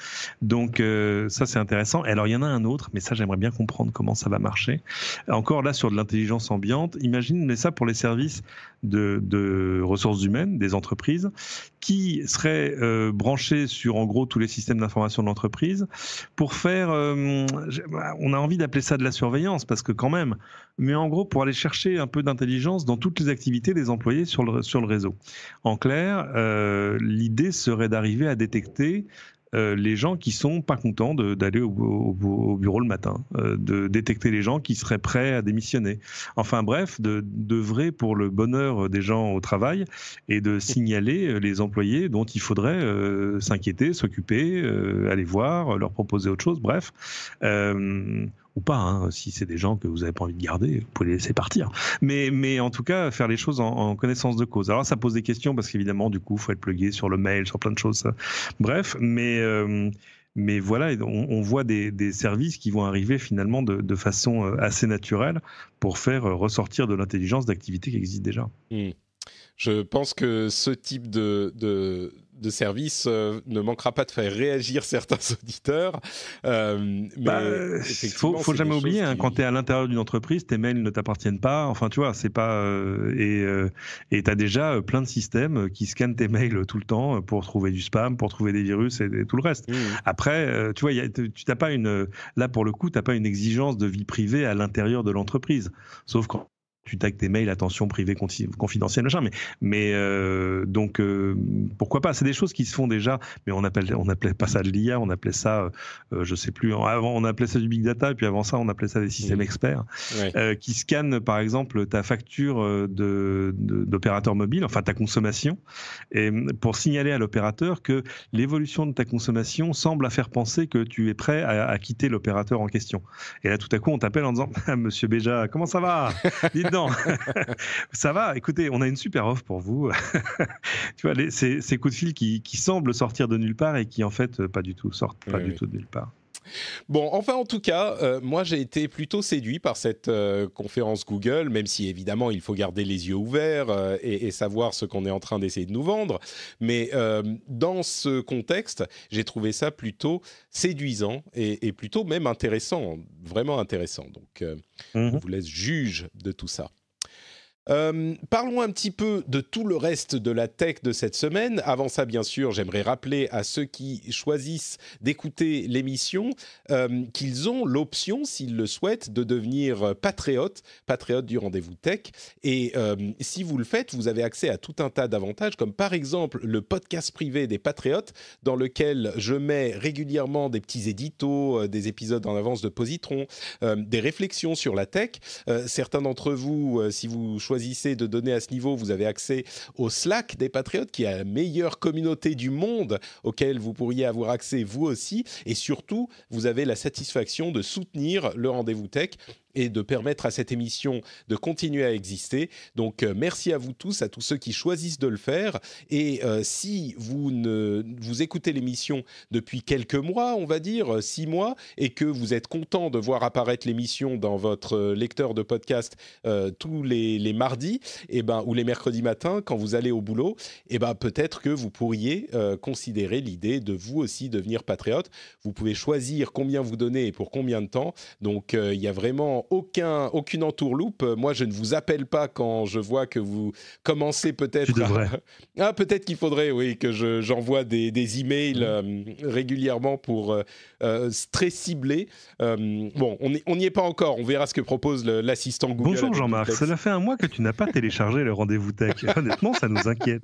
Speaker 2: Donc ça c'est intéressant. Alors il y en a un autre, mais ça j'aimerais bien comprendre comment ça va marcher. Encore là, sur de l'intelligence ambiante, imaginez ça pour les services de, ressources humaines, des entreprises, qui seraient euh, branchés sur, en gros, tous les systèmes d'information de l'entreprise pour faire, euh, bah, on a envie d'appeler ça de la surveillance, parce que quand même, mais en gros, pour aller chercher un peu d'intelligence dans toutes les activités des employés sur le, réseau. En clair, euh, l'idée serait d'arriver à détecter euh, les gens qui sont pas contents d'aller au, bureau le matin, euh, de détecter les gens qui seraient prêts à démissionner. Enfin bref, de, pour le bonheur des gens au travail et de signaler euh, les employés dont il faudrait s'inquiéter, s'occuper, aller voir, leur proposer autre chose, bref ou pas. Hein. Si c'est des gens que vous n'avez pas envie de garder, vous pouvez les laisser partir. Mais, mais en tout cas, faire les choses en, connaissance de cause. Alors ça pose des questions parce qu'évidemment, du coup, il faut être plugué sur le mail, sur plein de choses. Bref, mais, euh, mais voilà, on, voit des, des, services qui vont arriver finalement de, de, façon euh, assez naturelle pour faire euh, ressortir de l'intelligence d'activités qui existent déjà.
Speaker 1: Hmm. Je pense que ce type de de service euh, ne manquera pas de faire réagir certains [laughs] auditeurs. Il euh, mais bah, faut, jamais oublier,
Speaker 2: hein, quand tu es à l'intérieur d'une entreprise, tes mails ne t'appartiennent pas. Enfin, tu vois, c'est pas. Euh, et tu as déjà plein de systèmes qui scannent tes mails tout le temps pour trouver du spam, pour trouver des virus et, tout le reste. Mmh. Après, tu vois, tu pas une. Là, pour le coup, tu n'as pas une exigence de vie privée à l'intérieur de l'entreprise. Sauf quand tu tagues tes mails, attention, privée confidentielle machin. Mais, mais euh, donc, euh, pourquoi pas C'est des choses qui se font déjà, mais on appelle, on appelait pas ça de l'IA, on appelait ça, euh, je sais plus, avant, on appelait ça du big data, et puis avant ça, on appelait ça des systèmes mmh. experts, qui scannent, par exemple, ta facture d'opérateur mobile, enfin ta consommation, et pour signaler à l'opérateur que l'évolution de ta consommation semble à faire penser que tu es prêt à, à quitter l'opérateur en question. Et là, tout à coup, on t'appelle en disant, [laughs] «Ah, Monsieur Béja, comment ça va [laughs] ça va. Écoutez, on a une super offre pour vous. [laughs] tu vois, ces, coups de fil qui, semblent sortir de nulle part et qui en fait euh, pas du tout sortent pas du tout de nulle part.
Speaker 1: Bon, enfin, en tout cas, euh, moi, j'ai été plutôt séduit par cette euh, conférence Google, même si évidemment, il faut garder les yeux ouverts euh, et, savoir ce qu'on est en train d'essayer de nous vendre. Mais dans ce contexte, j'ai trouvé ça plutôt séduisant et, plutôt même intéressant, vraiment intéressant. Donc, on mm-hmm. vous laisse juge de tout ça. Euh, parlons un petit peu de tout le reste de la tech de cette semaine. Avant ça, bien sûr, j'aimerais rappeler à ceux qui choisissent d'écouter l'émission euh, qu'ils ont l'option, s'ils le souhaitent, de devenir patriote, patriote du rendez-vous tech. Et euh, si vous le faites, vous avez accès à tout un tas d'avantages, comme par exemple le podcast privé des patriotes, dans lequel je mets régulièrement des petits éditos, des épisodes en avance de Positron, des réflexions sur la tech. certains d'entre vous, si vous choisissez choisissez de donner à ce niveau, vous avez accès au Slack des Patriotes, qui est la meilleure communauté du monde auquel vous pourriez avoir accès vous aussi. Et surtout, vous avez la satisfaction de soutenir le rendez-vous tech et de permettre à cette émission de continuer à exister. Donc euh, merci à vous tous, à tous ceux qui choisissent de le faire. Et euh, si vous, ne, vous écoutez l'émission depuis quelques mois, on va dire euh, six mois, et que vous êtes content de voir apparaître l'émission dans votre lecteur de podcast tous les, mardis, et eh ben, ou les mercredis matins, quand vous allez au boulot, et eh ben, peut-être que vous pourriez considérer l'idée de vous aussi devenir patriote. Vous pouvez choisir combien vous donner et pour combien de temps. Donc il y a vraiment aucun, aucune entourloupe. Moi, je ne vous appelle pas quand je vois que vous commencez peut-être. [laughs] ah, peut-être qu'il faudrait, oui, que j'envoie des, des, emails mmh. euh, régulièrement pour stress euh, euh, très cibler. bon, on n'y est pas encore. On verra ce que propose l'assistant Google. Bonjour Jean-Marc. Ça
Speaker 2: fait un mois que tu n'as pas téléchargé le rendez-vous tech. [laughs] Honnêtement, ça nous inquiète.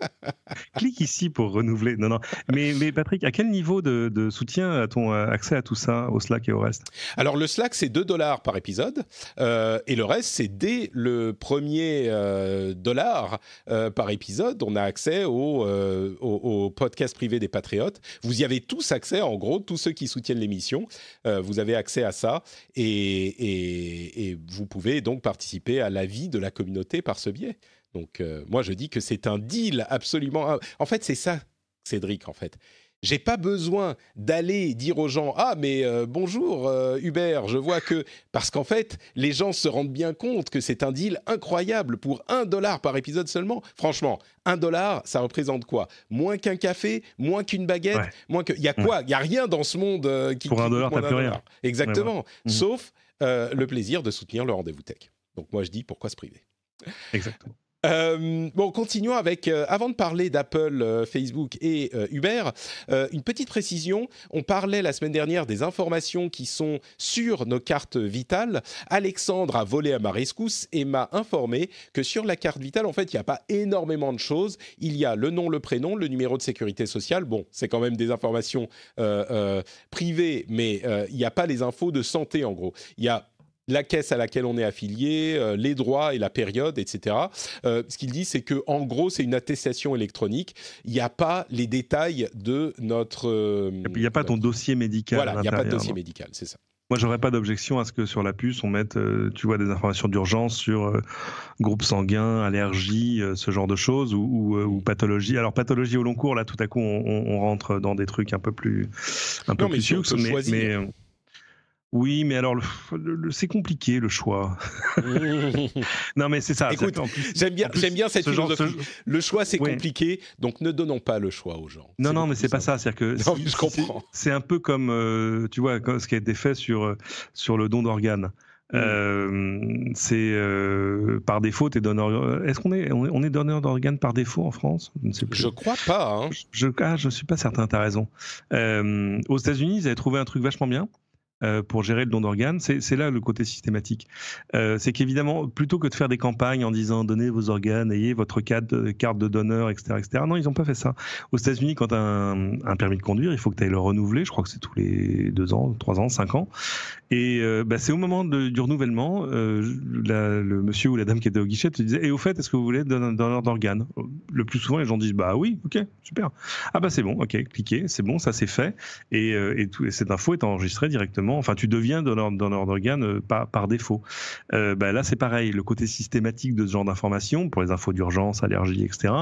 Speaker 2: Clique ici pour renouveler. Non, non. Mais, mais Patrick, à quel niveau de, de soutien a-t-on accès à tout ça, au Slack et au reste
Speaker 1: Alors, le Slack, c'est 2 dollars par épisode. Euh, et le reste, c'est dès le premier euh, dollar euh, par épisode, on a accès au, podcast privé des Patriotes. Vous y avez tous accès, en gros, tous ceux qui soutiennent l'émission, vous avez accès à ça. Et, et, vous pouvez donc participer à la vie de la communauté par ce biais. Donc, moi, je dis que c'est un deal absolument. Ah, en fait, c'est ça, Cédric, en fait. J'ai pas besoin d'aller dire aux gens ah mais euh, bonjour euh, Hubert, je vois que parce qu'en fait les gens se rendent bien compte que c'est un deal incroyable pour un dollar par épisode seulement. Franchement, un dollar, ça représente quoi Moins qu'un café, moins qu'une baguette, moins que il y a quoi Il y a rien dans ce monde euh, qui pour un dollar plus rien. Exactement, sauf mhm. le plaisir de soutenir le rendez-vous tech. Donc moi je dis pourquoi se priver Exactement. Euh, bon, continuons avec, euh, avant de parler d'Apple, euh, Facebook et Uber, une petite précision. On parlait la semaine dernière des informations qui sont sur nos cartes vitales. Alexandre a volé à ma rescousse et m'a informé que sur la carte vitale, en fait, il n'y a pas énormément de choses. Il y a le nom, le prénom, le numéro de sécurité sociale. Bon, c'est quand même des informations privées, mais il n'y a pas les infos de santé, en gros. Il y a la caisse à laquelle on est affilié, euh, les droits et la période, etc. Euh, ce qu'il dit, c'est que en gros, c'est une attestation électronique. Il n'y a pas les détails de notre. Euh, il n'y a pas ton dossier
Speaker 2: médical. Voilà, il n'y a pas de dossier hein.
Speaker 1: médical, c'est ça.
Speaker 2: Moi, j'aurais pas d'objection à ce que sur la puce, on mette, tu vois, des informations d'urgence sur groupe sanguin, allergie, ce genre de choses, ou, pathologie. Alors, pathologie au long cours, là, tout à coup, on, rentre dans des trucs un peu plus, un peu plus mais oui, mais alors c'est compliqué le choix. [laughs] non, mais c'est ça. j'aime bien, j'aime bien cette ce philosophie. Le choix, c'est
Speaker 1: compliqué, donc ne donnons pas le choix aux gens. Non, non, mais c'est pas ça. C'est que je comprends.
Speaker 2: C'est un peu comme euh, tu vois ce qui a été fait sur euh, sur le don d'organes. Mm. Euh, c'est par défaut, t'es donneur. Est-ce qu'on est, on est, donneur d'organes par défaut en France Je ne crois pas. Hein. Je, ne ah, suis pas certain. as raison. aux États-Unis, ils avaient trouvé un truc vachement bien euh, pour gérer le don d'organes. C'est là le côté systématique. Euh, c'est qu'évidemment, plutôt que de faire des campagnes en disant donnez vos organes, ayez votre carte de donneur, etc., etc. Non, ils n'ont pas fait ça. Aux États-Unis, quand tu un, un permis de conduire, il faut que tu ailles le renouveler. Je crois que c'est tous les deux ans, trois ans, cinq ans. Et euh, bah, c'est au moment du renouvellement, le monsieur ou la dame qui était au guichet te disait et au fait, est-ce que vous voulez don donneur d'organes Le plus souvent, les gens disent bah oui, ok, super. Ah bah c'est bon, ok, cliquez, c'est bon, ça c'est fait. Et, tout, et cette info est enregistrée directement enfin, tu deviens donneur d'organes euh, par, par défaut. Euh, ben là, c'est pareil. Le côté systématique de ce genre d'informations, pour les infos d'urgence, allergies, etc.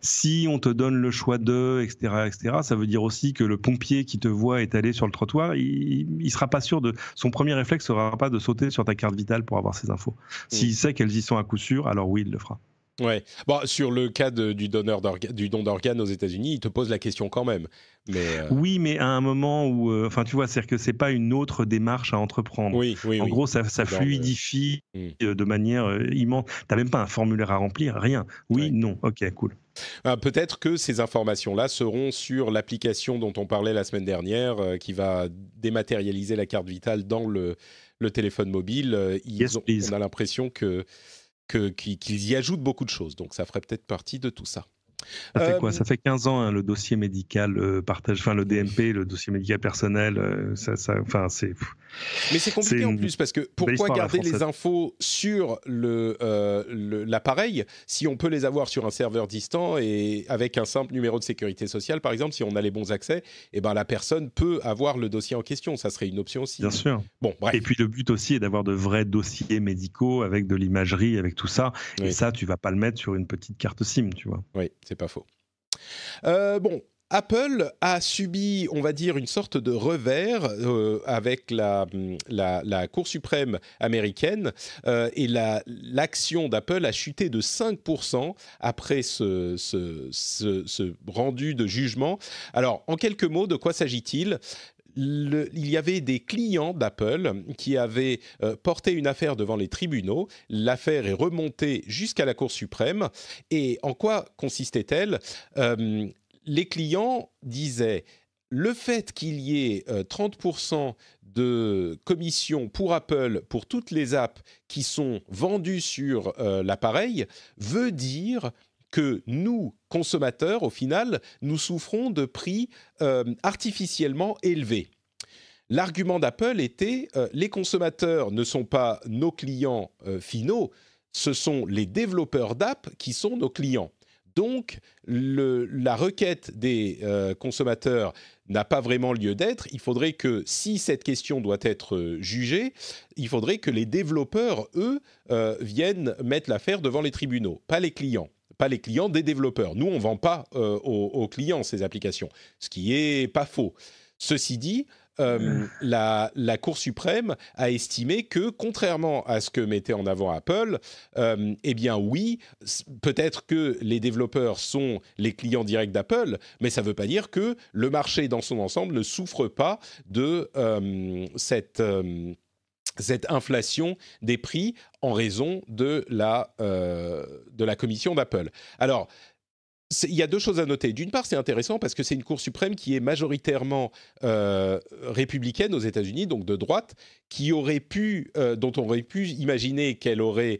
Speaker 2: Si on te donne le choix de, etc., etc., ça veut dire aussi que le pompier qui te voit est allé sur le trottoir, il, il sera pas sûr de, son premier réflexe sera pas de sauter sur ta carte vitale pour avoir ces infos. Mmh. S'il sait qu'elles y sont à coup sûr, alors oui, il le fera.
Speaker 1: Ouais. Bon, sur le cas du, donneur du don d'organes aux États-Unis, il te pose la question quand même. Mais euh,
Speaker 2: Oui, mais à un moment où, euh, enfin, tu vois, c'est-à-dire que c'est pas une autre démarche à entreprendre. Oui, oui, en gros, ça, fluidifie hmm. euh, de manière immense. Tu n'as même pas un formulaire à remplir, rien. Oui, non. Ok, cool.
Speaker 1: Ah, peut-être que ces informations-là seront sur l'application dont on parlait la semaine dernière, qui va dématérialiser la carte vitale dans le, téléphone mobile. Ils ont, on a l'impression que qu'ils y ajoutent beaucoup de choses. Donc ça ferait peut-être partie de tout ça.
Speaker 2: Ça fait quoi euh, Ça fait 15 ans hein, le dossier médical euh, partage, enfin le DMP, le dossier médical personnel. Euh, enfin c'est. Mais c'est compliqué en plus parce que pourquoi garder les
Speaker 1: infos sur le l'appareil si on peut les avoir sur un serveur distant et avec un simple numéro de sécurité sociale par exemple si on a les bons accès et eh ben la personne peut avoir le dossier en question ça serait une option aussi. Bien sûr. Bon Et
Speaker 2: puis le but aussi est d'avoir de vrais dossiers médicaux avec de l'imagerie avec tout ça et ça tu vas pas le mettre sur une petite carte SIM tu vois. Oui. C'est pas faux.
Speaker 1: Euh, bon, Apple a subi, on va dire, une sorte de revers euh, avec la, la, Cour suprême américaine euh, et l'action d'Apple a chuté de 5% après ce, ce, rendu de jugement. Alors, en quelques mots, de quoi s'agit-il il y avait des clients d'Apple qui avaient euh, porté une affaire devant les tribunaux. L'affaire est remontée jusqu'à la Cour suprême. Et en quoi consistait-elle euh, Les clients disaient le fait qu'il y ait 30% euh, de commission pour Apple pour toutes les apps qui sont vendues sur l'appareil veut dire que nous, consommateurs, au final, nous souffrons de prix euh, artificiellement élevés. L'argument d'Apple était euh, les consommateurs ne sont pas nos clients euh, finaux, ce sont les développeurs d'app qui sont nos clients. Donc, le, la requête des consommateurs n'a pas vraiment lieu d'être. Il faudrait que, si cette question doit être jugée, il faudrait que les développeurs, eux, viennent mettre l'affaire devant les tribunaux, pas les clients pas les clients, des développeurs. Nous, on ne vend pas euh, aux, clients ces applications, ce qui est pas faux. Ceci dit, euh, hmm. la, Cour suprême a estimé que, contrairement à ce que mettait en avant Apple, euh, eh bien oui, peut-être que les développeurs sont les clients directs d'Apple, mais ça ne veut pas dire que le marché dans son ensemble ne souffre pas de cette cette inflation des prix en raison de la, euh, de la commission d'Apple. Alors, il y a deux choses à noter. D'une part, c'est intéressant parce que c'est une Cour suprême qui est majoritairement euh, républicaine aux États-Unis, donc de droite, qui aurait pu, euh, dont on aurait pu imaginer qu'elle aurait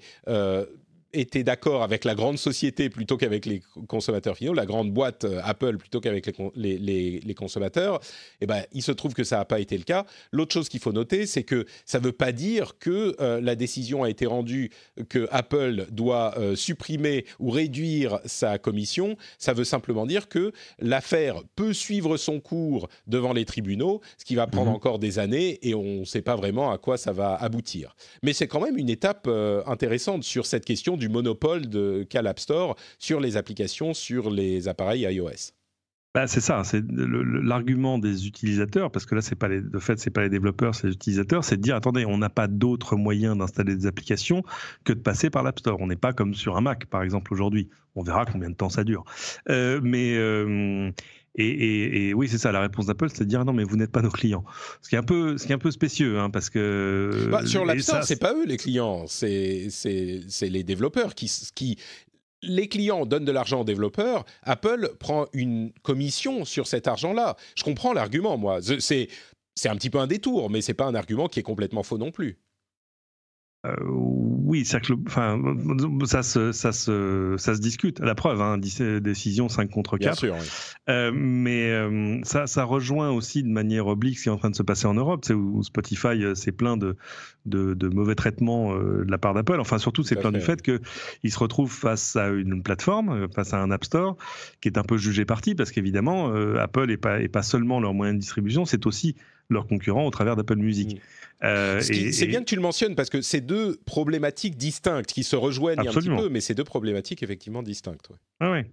Speaker 1: était d'accord avec la grande société plutôt qu'avec les consommateurs finaux, la grande boîte euh, Apple plutôt qu'avec les, consommateurs, eh ben, il se trouve que ça n'a pas été le cas. L'autre chose qu'il faut noter, c'est que ça ne veut pas dire que euh, la décision a été rendue que Apple doit euh, supprimer ou réduire sa commission. Ça veut simplement dire que l'affaire peut suivre son cours devant les tribunaux, ce qui va mhm. prendre encore des années et on ne sait pas vraiment à quoi ça va aboutir. Mais c'est quand même une étape intéressante sur cette question du du monopole de l'App Store sur les applications, sur
Speaker 2: les appareils iOS. Bah, c'est ça, c'est l'argument des utilisateurs, parce que là, c'est pas les, de fait, c'est pas les développeurs, c'est les utilisateurs, c'est de dire attendez, on n'a pas d'autres moyens d'installer des applications que de passer par l'App Store. On n'est pas comme sur un Mac, par exemple, aujourd'hui. On verra combien de temps ça dure. Euh, mais euh, et, oui, c'est ça la réponse d'Apple, c'est de dire ah non, mais vous n'êtes pas nos clients. Ce qui est un peu, ce un peu spécieux, hein, parce que bah, sur l'absence, c'est
Speaker 1: pas eux les clients, c'est les développeurs qui, qui les clients donnent de l'argent aux développeurs, Apple prend une commission sur cet argent-là. Je comprends l'argument, moi. C'est un petit peu un détour, mais c'est pas un argument qui est complètement faux non plus.
Speaker 2: Euh, oui, ça, se, discute. La preuve, hein, décision 5 contre 4. Euh, mais euh, ça, rejoint aussi de manière oblique ce qui est en train de se passer en Europe, c'est où Spotify c'est plein de, mauvais traitements de la part d'Apple. Enfin, surtout, c'est plein du fait oui. qu'il se retrouvent face à une plateforme, face à un App Store, qui est un peu jugé parti, parce qu'évidemment, Apple n'est pas, pas seulement leur moyen de distribution, c'est aussi leur concurrent au travers d'Apple Music. Mm. Euh, c'est bien que
Speaker 1: tu le mentionnes parce que c'est deux problématiques distinctes qui se rejoignent un petit peu,
Speaker 2: mais c'est deux problématiques effectivement distinctes. Ouais. ouais.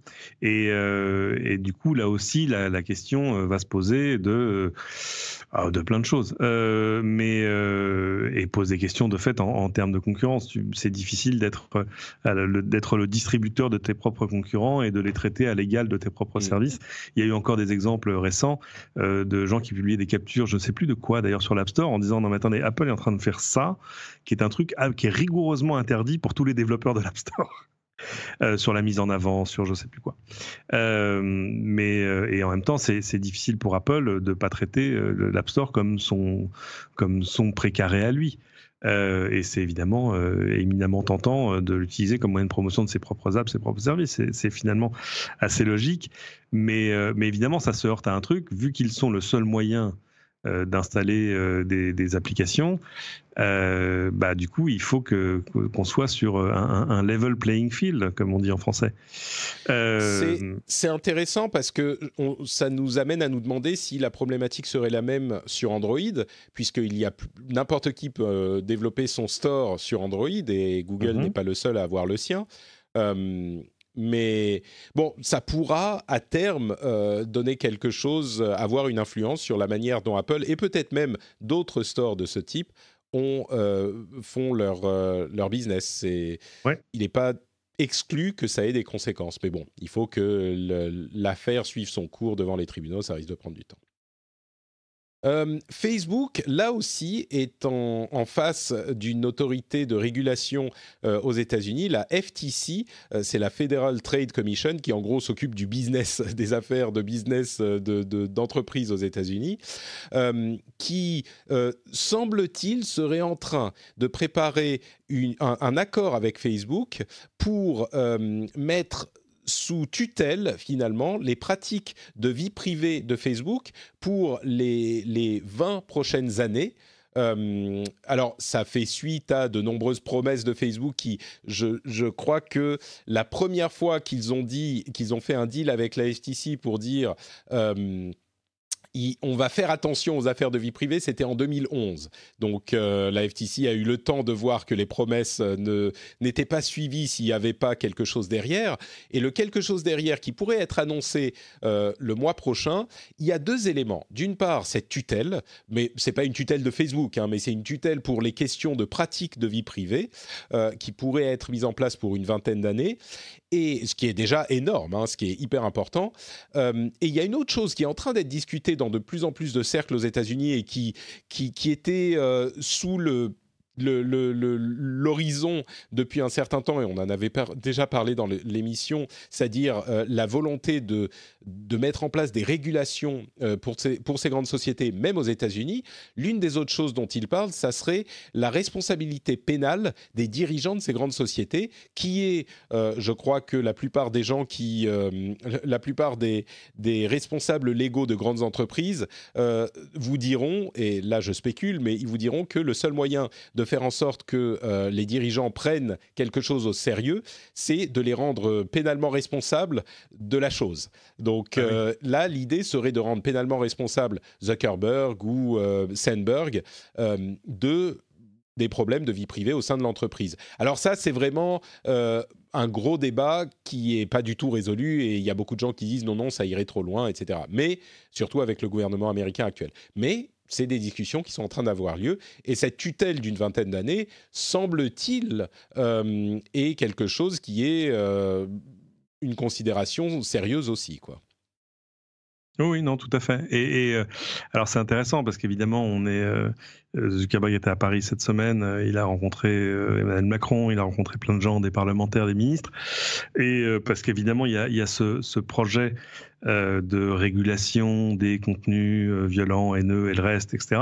Speaker 2: Euh, et, du coup, là aussi, la, question euh, va se poser de, ah, de plein de choses. mais, et pose des questions de fait en, termes de concurrence. C'est difficile d'être le, le distributeur de tes propres concurrents et de les traiter à l'égal de tes propres mm. services. Il y a eu encore des exemples récents de gens qui publiaient des captures, je ne sais plus de quoi d'ailleurs, sur l'App Store en disant non, mais attendez, Apple est en train de faire ça, qui est un truc ah, qui est rigoureusement interdit pour tous les développeurs de l'App Store. [laughs] Euh, sur la mise en avant, sur je sais plus quoi. Euh, mais euh, et en même temps, c'est difficile pour Apple de pas traiter l'App Store comme son comme son précaré à lui. et c'est évidemment éminemment tentant de l'utiliser comme moyen de promotion de ses propres apps, ses propres services. C'est finalement assez logique, mais mais évidemment, ça se heurte à un truc vu qu'ils sont le seul moyen euh, d'installer euh, des, applications, euh, bah, du coup, il faut que, qu'on soit sur un, level playing field, comme on dit en français. C'est,
Speaker 1: intéressant parce que ça nous amène à nous demander si la problématique serait la même sur Android, puisqu'il y a n'importe qui peut développer son store sur Android et Google mm-hmm. n'est pas le seul à avoir le sien. Mais bon, ça pourra à terme euh, donner quelque chose, euh, avoir une influence sur la manière dont Apple et peut-être même d'autres stores de ce type euh, font leur, business. Il n'est pas exclu que ça ait des conséquences. Mais bon, il faut que l'affaire suive son cours devant les tribunaux, ça risque de prendre du temps. Euh, Facebook, là aussi, est en, face d'une autorité de régulation euh, aux États-Unis, la FTC, euh, c'est la Federal Trade Commission, qui en gros s'occupe du business, [laughs] des affaires de business d'entreprises aux États-Unis, qui, semble-t-il, serait en train de préparer un, accord avec Facebook pour mettre sous tutelle finalement les pratiques de vie privée de Facebook pour les, les 20 prochaines années. Euh, alors, ça fait suite à de nombreuses promesses de Facebook qui, je, crois que la première fois qu'ils ont dit, qu'ils ont fait un deal avec la FTC pour dire, euh, on va faire attention aux affaires de vie privée, c'était en 2011. Donc euh, la FTC a eu le temps de voir que les promesses euh, n'étaient pas suivies s'il n'y avait pas quelque chose derrière. Et le quelque chose derrière qui pourrait être annoncé euh, le mois prochain, il y a deux éléments. D'une part, cette tutelle, mais ce n'est pas une tutelle de Facebook, hein, mais c'est une tutelle pour les questions de pratique de vie privée qui pourrait être mise en place pour une vingtaine d'années ce qui est déjà énorme, hein, ce qui est hyper important. Euh, et il y a une autre chose qui est en train d'être discutée dans de plus en plus de cercles aux États-Unis et qui, était euh, sous le l'horizon le, depuis un certain temps, et on en avait déjà parlé dans l'émission, c'est-à-dire euh, la volonté de, de mettre en place des régulations euh, pour, ces, pour ces grandes sociétés, même aux États-Unis, l'une des autres choses dont il parle, ça serait la responsabilité pénale des dirigeants de ces grandes sociétés, qui est, euh, je crois que la plupart des gens qui, la plupart des, des responsables légaux de grandes entreprises vous diront, et là je spécule, mais ils vous diront que le seul moyen de faire en sorte que euh, les dirigeants prennent quelque chose au sérieux, c'est de les rendre euh, pénalement responsables de la chose. Donc ah euh, là, l'idée serait de rendre pénalement responsable Zuckerberg ou Sandberg de des problèmes de vie privée au sein de l'entreprise. Alors ça, c'est vraiment un gros débat qui n'est pas du tout résolu et il y a beaucoup de gens qui disent non, non, ça irait trop loin, etc. Mais surtout avec le gouvernement américain actuel. Mais c'est des discussions qui sont en train d'avoir lieu. Et cette tutelle d'une vingtaine d'années, semble-t-il, euh, est quelque chose qui est euh, une considération sérieuse aussi. Quoi.
Speaker 2: Oui, non, tout à fait. Et, euh, alors c'est intéressant parce qu'évidemment, on est euh, euh Zuckerberg était à Paris cette semaine. Euh, il a rencontré Emmanuel Macron, il a rencontré plein de gens, des parlementaires, des ministres. Et parce qu'évidemment, il y a, y a ce, projet de régulation des contenus violents, haineux et le reste, etc.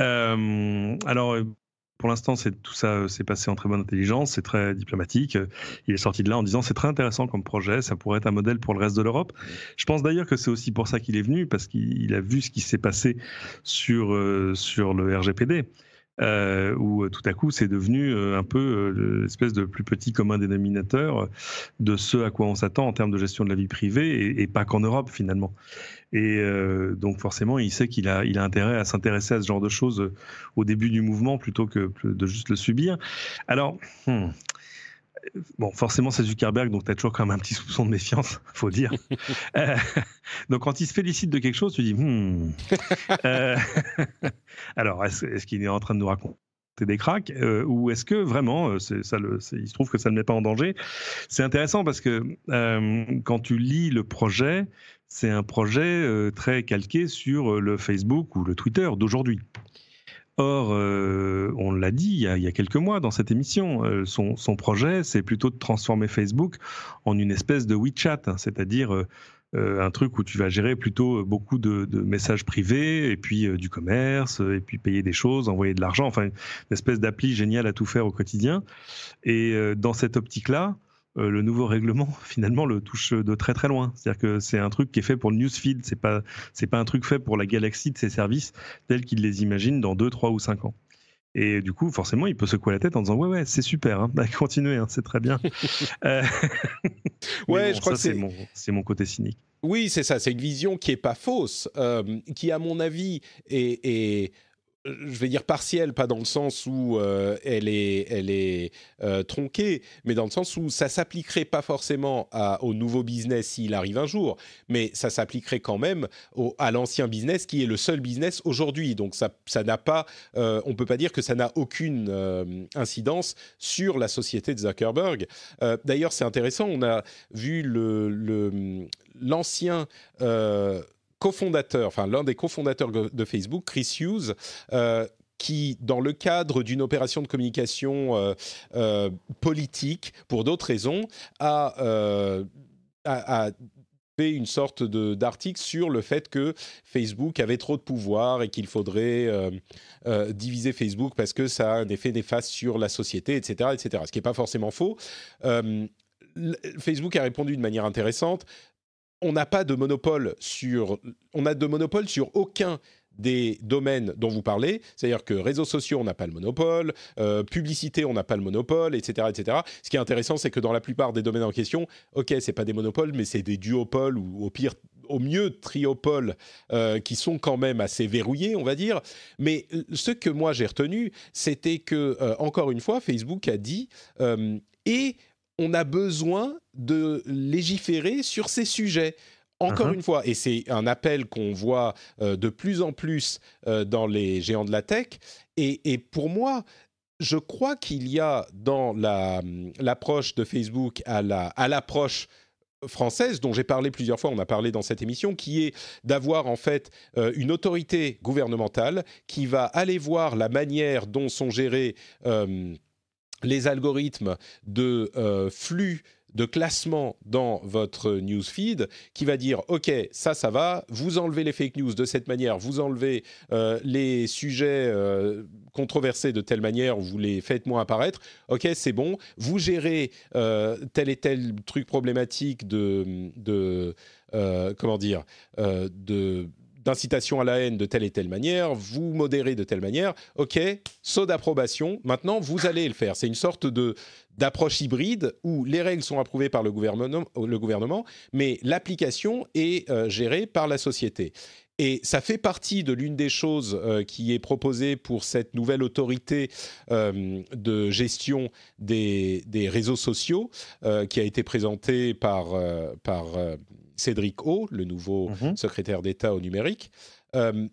Speaker 2: alors pour l'instant, tout ça euh, s'est passé en très bonne intelligence, c'est très diplomatique. Euh, il est sorti de là en disant c'est très intéressant comme projet, ça pourrait être un modèle pour le reste de l'Europe. Je pense d'ailleurs que c'est aussi pour ça qu'il est venu parce qu'il a vu ce qui s'est passé sur euh, sur le RGPD euh, où euh, tout à coup c'est devenu euh, un peu euh, l'espèce de plus petit commun dénominateur de ce à quoi on s'attend en termes de gestion de la vie privée et, pas qu'en Europe finalement. Et donc forcément, il sait qu'il a, il a intérêt à s'intéresser à ce genre de choses au début du mouvement plutôt que de juste le subir. Alors, hmm, bon, forcément, c'est Zuckerberg, donc tu as toujours quand même un petit soupçon de méfiance, [laughs] faut dire. [laughs] Euh, donc, quand il se félicite de quelque chose, tu dis hmm. [laughs] Euh, alors, est-ce qu'il est en train de nous raconter des cracks euh, ou est-ce que vraiment il se trouve que ça ne met pas en danger c'est intéressant parce que quand tu lis le projet c'est un projet très calqué sur le Facebook ou le Twitter d'aujourd'hui Or, euh, on l'a dit il y, a, quelques mois dans cette émission, euh, son, projet, c'est plutôt de transformer Facebook en une espèce de WeChat, hein, c'est-à-dire euh, un truc où tu vas gérer plutôt beaucoup de, de messages privés, et puis du commerce, et puis payer des choses, envoyer de l'argent, enfin une espèce d'appli géniale à tout faire au quotidien. Et dans cette optique-là, euh, le nouveau règlement [laughs] finalement le touche de très très loin. C'est-à-dire que c'est un truc qui est fait pour le newsfeed, c'est pas c'est pas un truc fait pour la galaxie de ses services tels qu'il les imagine dans 2, 3 ou 5 ans. Et du coup, forcément, il peut secouer la tête en disant ouais ouais c'est super, hein. bah, [laughs] continuez, hein, c'est très bien. [laughs] Euh, ouais, je crois que c'est mon c'est mon côté cynique.
Speaker 1: Oui, c'est ça, c'est une vision qui est pas fausse, euh, qui à mon avis est je vais dire partielle, pas dans le sens où euh, elle est, elle est euh, tronquée, mais dans le sens où ça s'appliquerait pas forcément à, au nouveau business s'il arrive un jour, mais ça s'appliquerait quand même à l'ancien business qui est le seul business aujourd'hui. Donc ça, ça n'a pas, euh, on peut pas dire que ça n'a aucune incidence sur la société de Zuckerberg. D'ailleurs, c'est intéressant, on a vu le l'ancien cofondateur, enfin l'un des cofondateurs de Facebook, Chris Hughes, euh, qui, dans le cadre d'une opération de communication euh, euh, politique, pour d'autres raisons, a, fait une sorte d'article sur le fait que Facebook avait trop de pouvoir et qu'il faudrait diviser Facebook parce que ça a un effet néfaste sur la société, etc., etc. Ce qui n'est pas forcément faux. Facebook a répondu de manière intéressante on n'a pas de monopole sur, on a de monopole sur aucun des domaines dont vous parlez, c'est-à-dire que réseaux sociaux, on n'a pas le monopole, euh, publicité, on n'a pas le monopole, etc., Ce qui est intéressant, c'est que dans la plupart des domaines en question, ok, c'est pas des monopoles, mais c'est des duopoles ou au pire, au mieux triopoles euh, qui sont quand même assez verrouillés, on va dire. Mais ce que moi j'ai retenu, c'était que euh, encore une fois, Facebook a dit et on a besoin de légiférer sur ces sujets encore uh-huh. une fois, et c'est un appel qu'on voit euh, de plus en plus euh, dans les géants de la tech, et, pour moi, je crois qu'il y a dans hum, l'approche de Facebook à l'approche la, française, dont j'ai parlé plusieurs fois, on a parlé dans cette émission, qui est d'avoir en fait euh, une autorité gouvernementale qui va aller voir la manière dont sont gérés hum, les algorithmes de euh, flux de classement dans votre newsfeed qui va dire ok ça ça va vous enlevez les fake news de cette manière vous enlevez euh, les sujets euh, controversés de telle manière vous les faites moins apparaître ok c'est bon vous gérez tel et tel truc problématique de, de comment dire de d'incitation à la haine de telle et telle manière, vous modérez de telle manière, ok, saut d'approbation, maintenant vous allez le faire. C'est une sorte de d'approche hybride où les règles sont approuvées par le gouvernement, le gouvernement mais l'application est euh, gérée par la société. Et ça fait partie de l'une des choses euh, qui est proposée pour cette nouvelle autorité euh, de gestion des, réseaux sociaux qui a été présentée par, par Cédric O, le nouveau mhm. secrétaire d'État au numérique. Euh,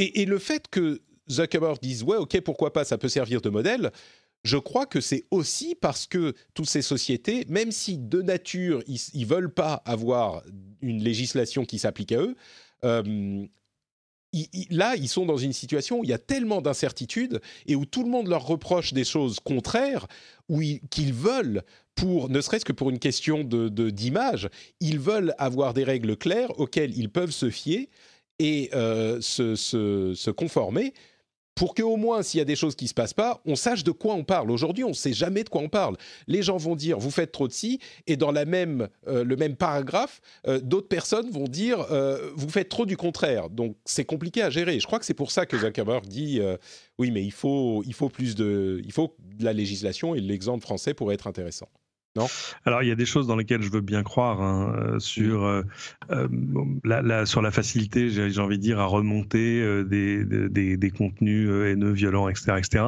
Speaker 1: et, le fait que Zuckerberg dise ouais, ok, pourquoi pas, ça peut servir de modèle. Je crois que c'est aussi parce que toutes ces sociétés, même si de nature ils, ne veulent pas avoir une législation qui s'applique à eux, euh, là ils sont dans une situation où il y a tellement d'incertitudes et où tout le monde leur reproche des choses contraires, qu'ils veulent ne serait-ce que pour une question de, d'image, ils veulent avoir des règles claires auxquelles ils peuvent se fier et euh, se, conformer pour qu'au moins, s'il y a des choses qui ne se passent pas, on sache de quoi on parle. Aujourd'hui, on ne sait jamais de quoi on parle. Les gens vont dire, vous faites trop de ci, et dans la même, euh, le même paragraphe, euh, d'autres personnes vont dire, vous faites trop du contraire. Donc, c'est compliqué à gérer. Je crois que c'est pour ça que Zuckerberg dit, oui, mais il faut, plus de, il faut de la législation, et l'exemple français pourrait être intéressant.
Speaker 2: Alors, il y a des choses dans lesquelles je veux bien croire hein, euh, euh, euh, sur, la, facilité, j'ai envie de dire, à remonter des, contenus haineux, violents, etc., etc.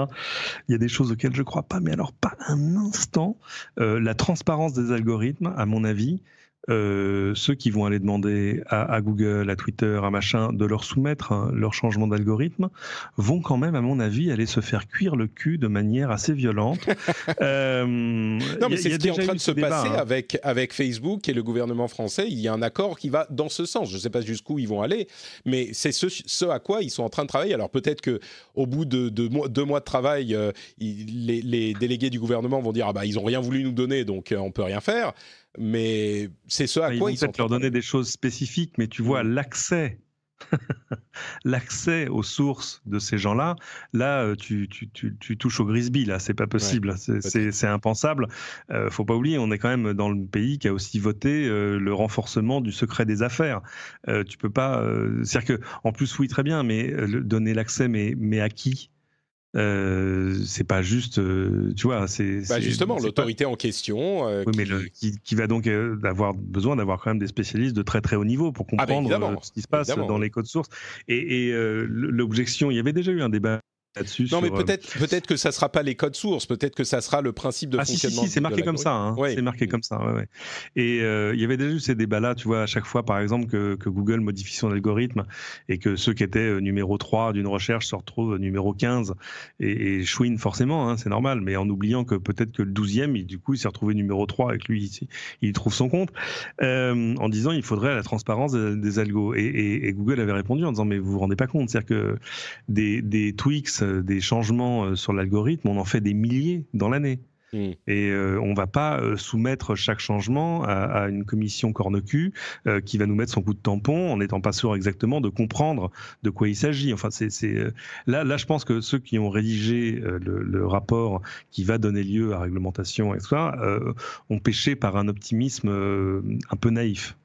Speaker 2: Il y a des choses auxquelles je ne crois pas, mais alors pas un instant. la transparence des algorithmes, à mon avis, euh, ceux qui vont aller demander à, Google, à Twitter, à machin, de leur soumettre hein, leur changement d'algorithme, vont quand même, à mon avis, aller se faire cuire le cul de manière assez violente. [laughs] Euh, non, mais c'est ce qui est en train de se passer hein.
Speaker 1: avec, avec Facebook et le gouvernement français. Il y a un accord qui va dans ce sens. Je ne sais pas jusqu'où ils vont aller, mais c'est ce, à quoi ils sont en train de travailler. Alors peut-être que au bout de, deux mois de travail, euh, les, délégués du gouvernement vont dire ah bah ils n'ont rien voulu nous donner, donc on ne peut rien faire. Mais c'est ça. à ils, vont peut-être
Speaker 2: leur donner des choses spécifiques, mais tu vois, mm. l'accès [laughs] l'accès aux sources de ces gens-là, là, euh, tu, tu, tu, tu touches au Grisby, là, c'est pas possible, c'est impensable. Euh, faut pas oublier, on est quand même dans le pays qui a aussi voté euh, le renforcement du secret des affaires. tu peux pas, c'est-à-dire que, en plus, oui, très bien, mais donner l'accès, mais, mais à qui euh, c'est pas juste, euh, tu vois, c'est bah justement l'autorité en question. Euh, oui, qui... mais le, qui, va donc avoir besoin d'avoir quand même des spécialistes de très très haut niveau pour ah, comprendre ce qui se passe dans les codes sources. Et, et l'objection, il y avait déjà eu un débat dessus Non, mais euh, peut-être peut-être que ça sera pas les codes sources, peut-être que ça sera le principe de
Speaker 1: fonctionnement. Ah, si, si, si hein. c'est marqué, ça,
Speaker 2: ouais. comme ça. C'est marqué Et euh, il y avait déjà eu ces débats-là, tu vois, à chaque fois, par exemple, que, Google modifie son algorithme et que ceux qui étaient euh, numéro 3 d'une recherche se retrouvent numéro 15 et, et forcément, hein, c'est normal, mais en oubliant que peut-être que le 12e, il, du coup, il s'est retrouvé numéro 3 avec lui, il, il trouve son compte, en disant il faudrait la transparence des, algos. Et, Google avait répondu en disant mais vous vous rendez pas compte, c'est-à-dire que des, des tweaks euh, des changements euh, sur l'algorithme, on en fait des milliers dans l'année. Hmm. Et euh, on ne va pas soumettre chaque changement à, une commission corne-cul qui va nous mettre son coup de tampon en n'étant pas sûr exactement de comprendre de quoi il s'agit. Enfin, c'est, Là, là, je pense que ceux qui ont rédigé le, rapport qui va donner lieu à réglementation, etc., ont péché par un optimisme un peu naïf.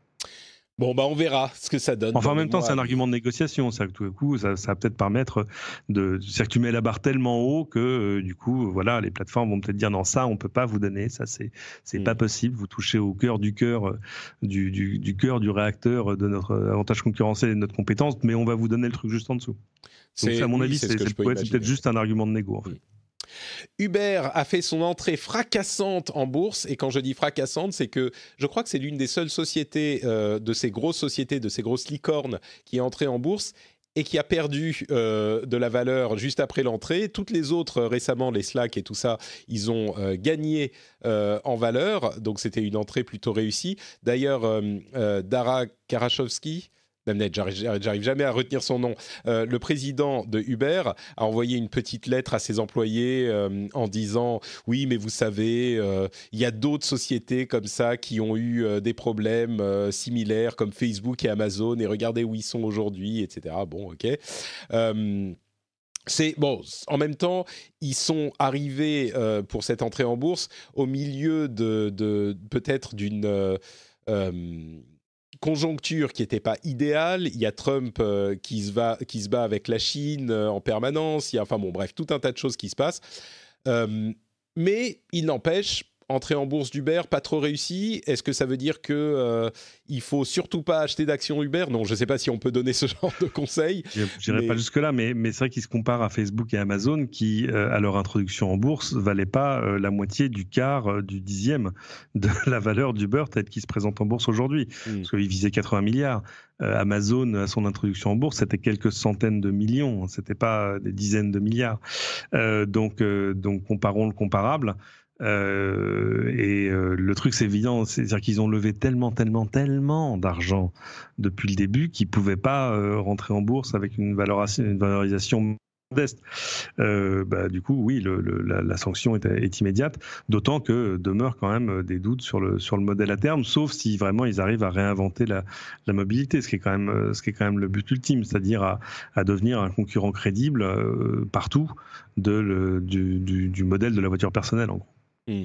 Speaker 1: Bon, bah on verra ce que ça donne. Enfin, en même temps, c'est un argument
Speaker 2: de négociation. C'est que tout coup, ça, va peut-être permettre de. cest la barre tellement haut que, euh, du coup, voilà, les plateformes vont peut-être dire non, ça, on ne peut pas vous donner. Ça, c'est c'est pas mm. possible. Vous touchez au cœur du cœur euh, du, du, cœur du réacteur euh, de notre avantage concurrentiel et de notre compétence, mais on va vous donner le truc juste en dessous.
Speaker 1: Donc, à mon avis, c'est peut-être
Speaker 2: juste un argument de négo. Mm.
Speaker 1: Uber a fait son entrée fracassante en bourse, et quand je dis fracassante, c'est que je crois que c'est l'une des seules sociétés euh, de ces grosses sociétés, de ces grosses licornes qui est entrée en bourse et qui a perdu euh, de la valeur juste après l'entrée. Toutes les autres euh, récemment, les Slack et tout ça, ils ont gagné en valeur. Donc c'était une entrée plutôt réussie. D'ailleurs, Dara Karachowski, j'arrive jamais à retenir son nom, euh, le président de Uber a envoyé une petite lettre à ses employés euh, en disant oui, mais vous savez, euh, il y a d'autres sociétés comme ça qui ont eu des problèmes similaires comme Facebook et Amazon et regardez où ils sont aujourd'hui, etc. Bon, ok c'est bon. En même temps, ils sont arrivés pour cette entrée en bourse au milieu de, peut-être d'une conjoncture qui n'était pas idéale. Il y a Trump euh, qui, se va, bat avec la Chine euh, en permanence. Il y a, enfin bon, bref, tout un tas de choses qui se passent. Euh, mais il n'empêche, entrée en bourse d'Uber, pas trop réussi Est-ce que ça veut dire que ne euh, il faut surtout pas acheter d'actions Uber Non, je ne sais pas si on peut donner ce [laughs] genre de conseil.
Speaker 2: Je n'irai pas jusque là, mais, c'est vrai qu'il se compare à Facebook et Amazon, qui euh, à leur introduction en bourse valaient pas euh, la moitié du quart, du dixième de [laughs] la valeur d'Uber telle qu'il se présente en bourse aujourd'hui, hmm. parce qu'ils visaient 80 milliards. Amazon à son introduction en bourse, c'était quelques centaines de millions, c'était pas des dizaines de milliards. donc, donc comparons le comparable. Euh, et euh, le truc, c'est évident, c'est-à-dire qu'ils ont levé tellement, tellement, tellement d'argent depuis le début qu'ils ne pouvaient pas euh, rentrer en bourse avec une, une valorisation modeste. Bah, du coup, oui, la, sanction est, immédiate, d'autant que demeurent quand même des doutes sur le, sur le modèle à terme, sauf si vraiment ils arrivent à réinventer la, mobilité, ce qui, est quand même, ce qui est quand même le but ultime, c'est-à-dire à, devenir un concurrent crédible partout de du, du, du modèle de la voiture personnelle, en gros. Hmm.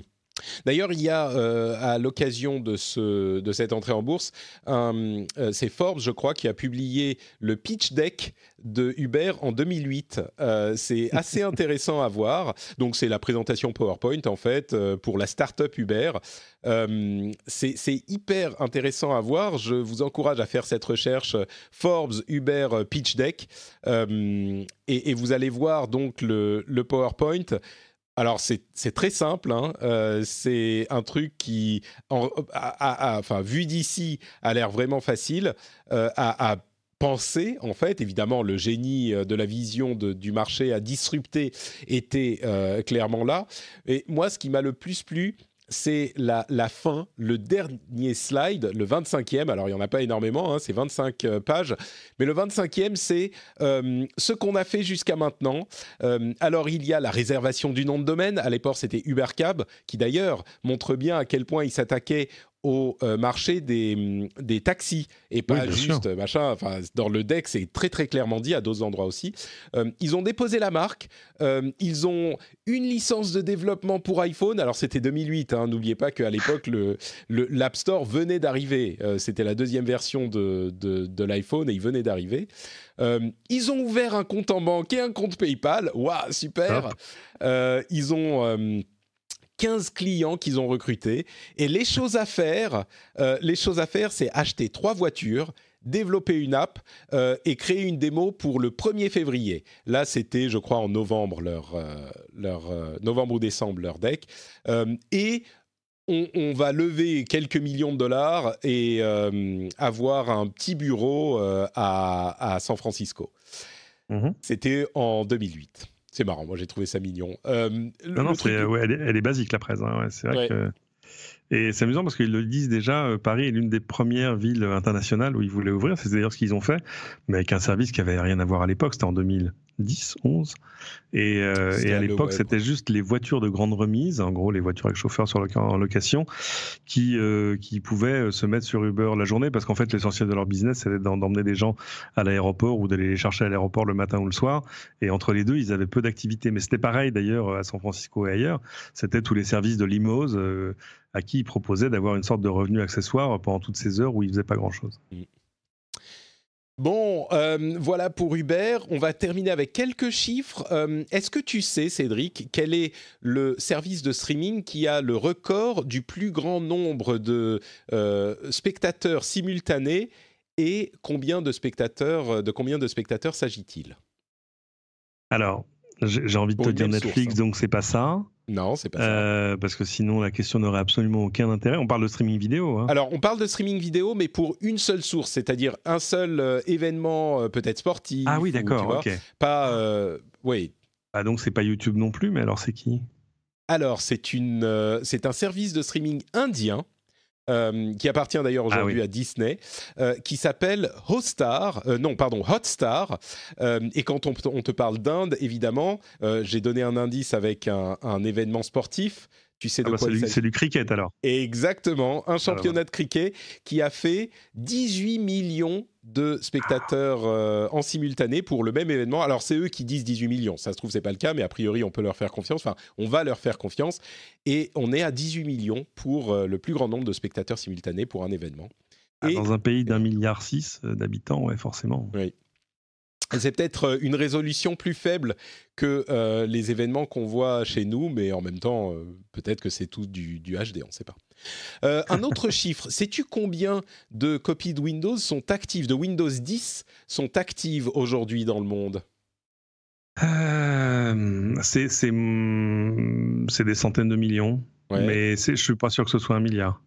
Speaker 1: D'ailleurs, il y a euh, à l'occasion de, cette entrée en bourse, euh, c'est Forbes, je crois, qui a publié le pitch deck de Uber en 2008. Euh, c'est [laughs] assez intéressant à voir. Donc, c'est la présentation PowerPoint, en fait, pour la startup Uber. c'est hyper intéressant à voir. Je vous encourage à faire cette recherche Forbes Uber pitch deck. Et, vous allez voir donc le, le PowerPoint alors, c'est très simple. Hein. Euh, c'est un truc qui, vu d'ici, a l'air vraiment facile à, euh, penser, en fait. Évidemment, le génie euh, de la vision du marché à disrupter était clairement là. Et moi, ce qui m'a le plus plu, c'est la, fin, le dernier slide, le 25e. Alors, il n'y en a pas énormément, hein, c'est 25 euh, pages. Mais le 25e, c'est euh, ce qu'on a fait jusqu'à maintenant. Euh, alors, il y a la réservation du nom de domaine. À l'époque, c'était Ubercab, qui d'ailleurs montre bien à quel point il s'attaquait au euh, marché des, mm, des, taxis et pas juste machin. Enfin, dans le deck, c'est très très clairement dit à d'autres endroits aussi. Euh, ils ont déposé la marque. Euh, ils ont une licence de développement pour iPhone. Alors c'était 2008. Hein. N'oubliez pas qu'à l'époque le l'App Store venait d'arriver. c'était la deuxième version de, de, de l'iPhone et il venait d'arriver. ils ont ouvert un compte en banque et un compte PayPal. Waouh, super. ils ont 15 clients qu'ils ont recrutés. Et les choses à faire, euh, les choses à faire, c'est acheter trois voitures, développer une app euh, et créer une démo pour le 1er février. Là, c'était, je crois, en novembre, leur, euh, leur novembre ou décembre, leur deck. et on, va lever quelques millions de dollars et avoir un petit bureau à, San Francisco. Mhm. C'était en 2008. C'est marrant, moi j'ai trouvé ça mignon. Euh, non, non, elle, est, basique la presse. Hein,
Speaker 2: c'est vrai Et c'est amusant parce qu'ils le disent déjà, euh, Paris est l'une des premières villes internationales où ils voulaient ouvrir. C'est d'ailleurs ce qu'ils ont fait, mais avec un service qui avait rien à voir à l'époque, c'était en 2000. 10, 11. Euh, et, à l'époque, c'était juste les voitures de grande remise, en gros les voitures avec chauffeur sur en location, qui, euh, qui pouvaient euh, se mettre sur Uber la journée, parce qu'en fait, l'essentiel de leur business, c'était d'emmener des gens à l'aéroport ou d'aller les chercher à l'aéroport le matin ou le soir. Et entre les deux, ils avaient peu d'activité. Mais c'était pareil d'ailleurs à San Francisco et ailleurs. C'était tous les services de limose à qui ils proposaient d'avoir une sorte de revenu accessoire pendant toutes ces heures où ils faisaient pas grand-chose.
Speaker 1: Bon, euh, voilà pour Hubert. On va terminer avec quelques chiffres. Euh, est-ce que tu sais, Cédric, quel est le service de streaming qui a le record du plus grand nombre de euh, spectateurs simultanés et combien de spectateurs, de combien de spectateurs s'agit-il
Speaker 2: Alors, j'ai envie de te dire Netflix, hein. donc c'est pas ça. Non, c'est pas ça. Euh, parce que sinon, la question n'aurait absolument aucun intérêt. On parle de streaming vidéo. Hein. Alors,
Speaker 1: on parle de streaming vidéo, mais pour une seule source, c'est-à-dire un seul euh, événement, euh, peut-être sportif. Ah oui, d'accord, ok. pas.
Speaker 2: oui. Ah, donc, c'est pas YouTube non plus, mais alors c'est qui
Speaker 1: Alors, c'est un service de streaming indien euh, qui appartient d'ailleurs ah aujourd'hui à Disney, euh, qui s'appelle Hotstar, euh, non pardon, Hotstar. et quand on, te parle d'Inde, évidemment, j'ai donné un indice avec un, événement sportif. Tu sais ah de bah, C'est du cricket alors. Exactement, un ah, bah, championnat de cricket qui a fait 18 millions de spectateurs euh, en simultané pour le même événement. Alors c'est eux qui disent 18 millions, ça se trouve c'est pas le cas, mais a priori on peut leur faire confiance, enfin on va leur faire confiance, et on est à 18 millions pour euh, le plus grand nombre de spectateurs simultanés pour un événement.
Speaker 2: Ah, dans un pays d'un euh, milliard six d'habitants, ouais forcément. Oui,
Speaker 1: c'est peut-être euh, une résolution plus faible que euh, les événements qu'on voit chez nous, mais en même temps, euh, peut-être que c'est tout du, HD, on ne sait pas. un autre [laughs] chiffre, sais-tu combien de copies de Windows sont actives, de Windows 10 sont actives aujourd'hui dans le monde
Speaker 2: mm, C'est des centaines de millions, mais je ne suis pas sûr que ce soit un milliard.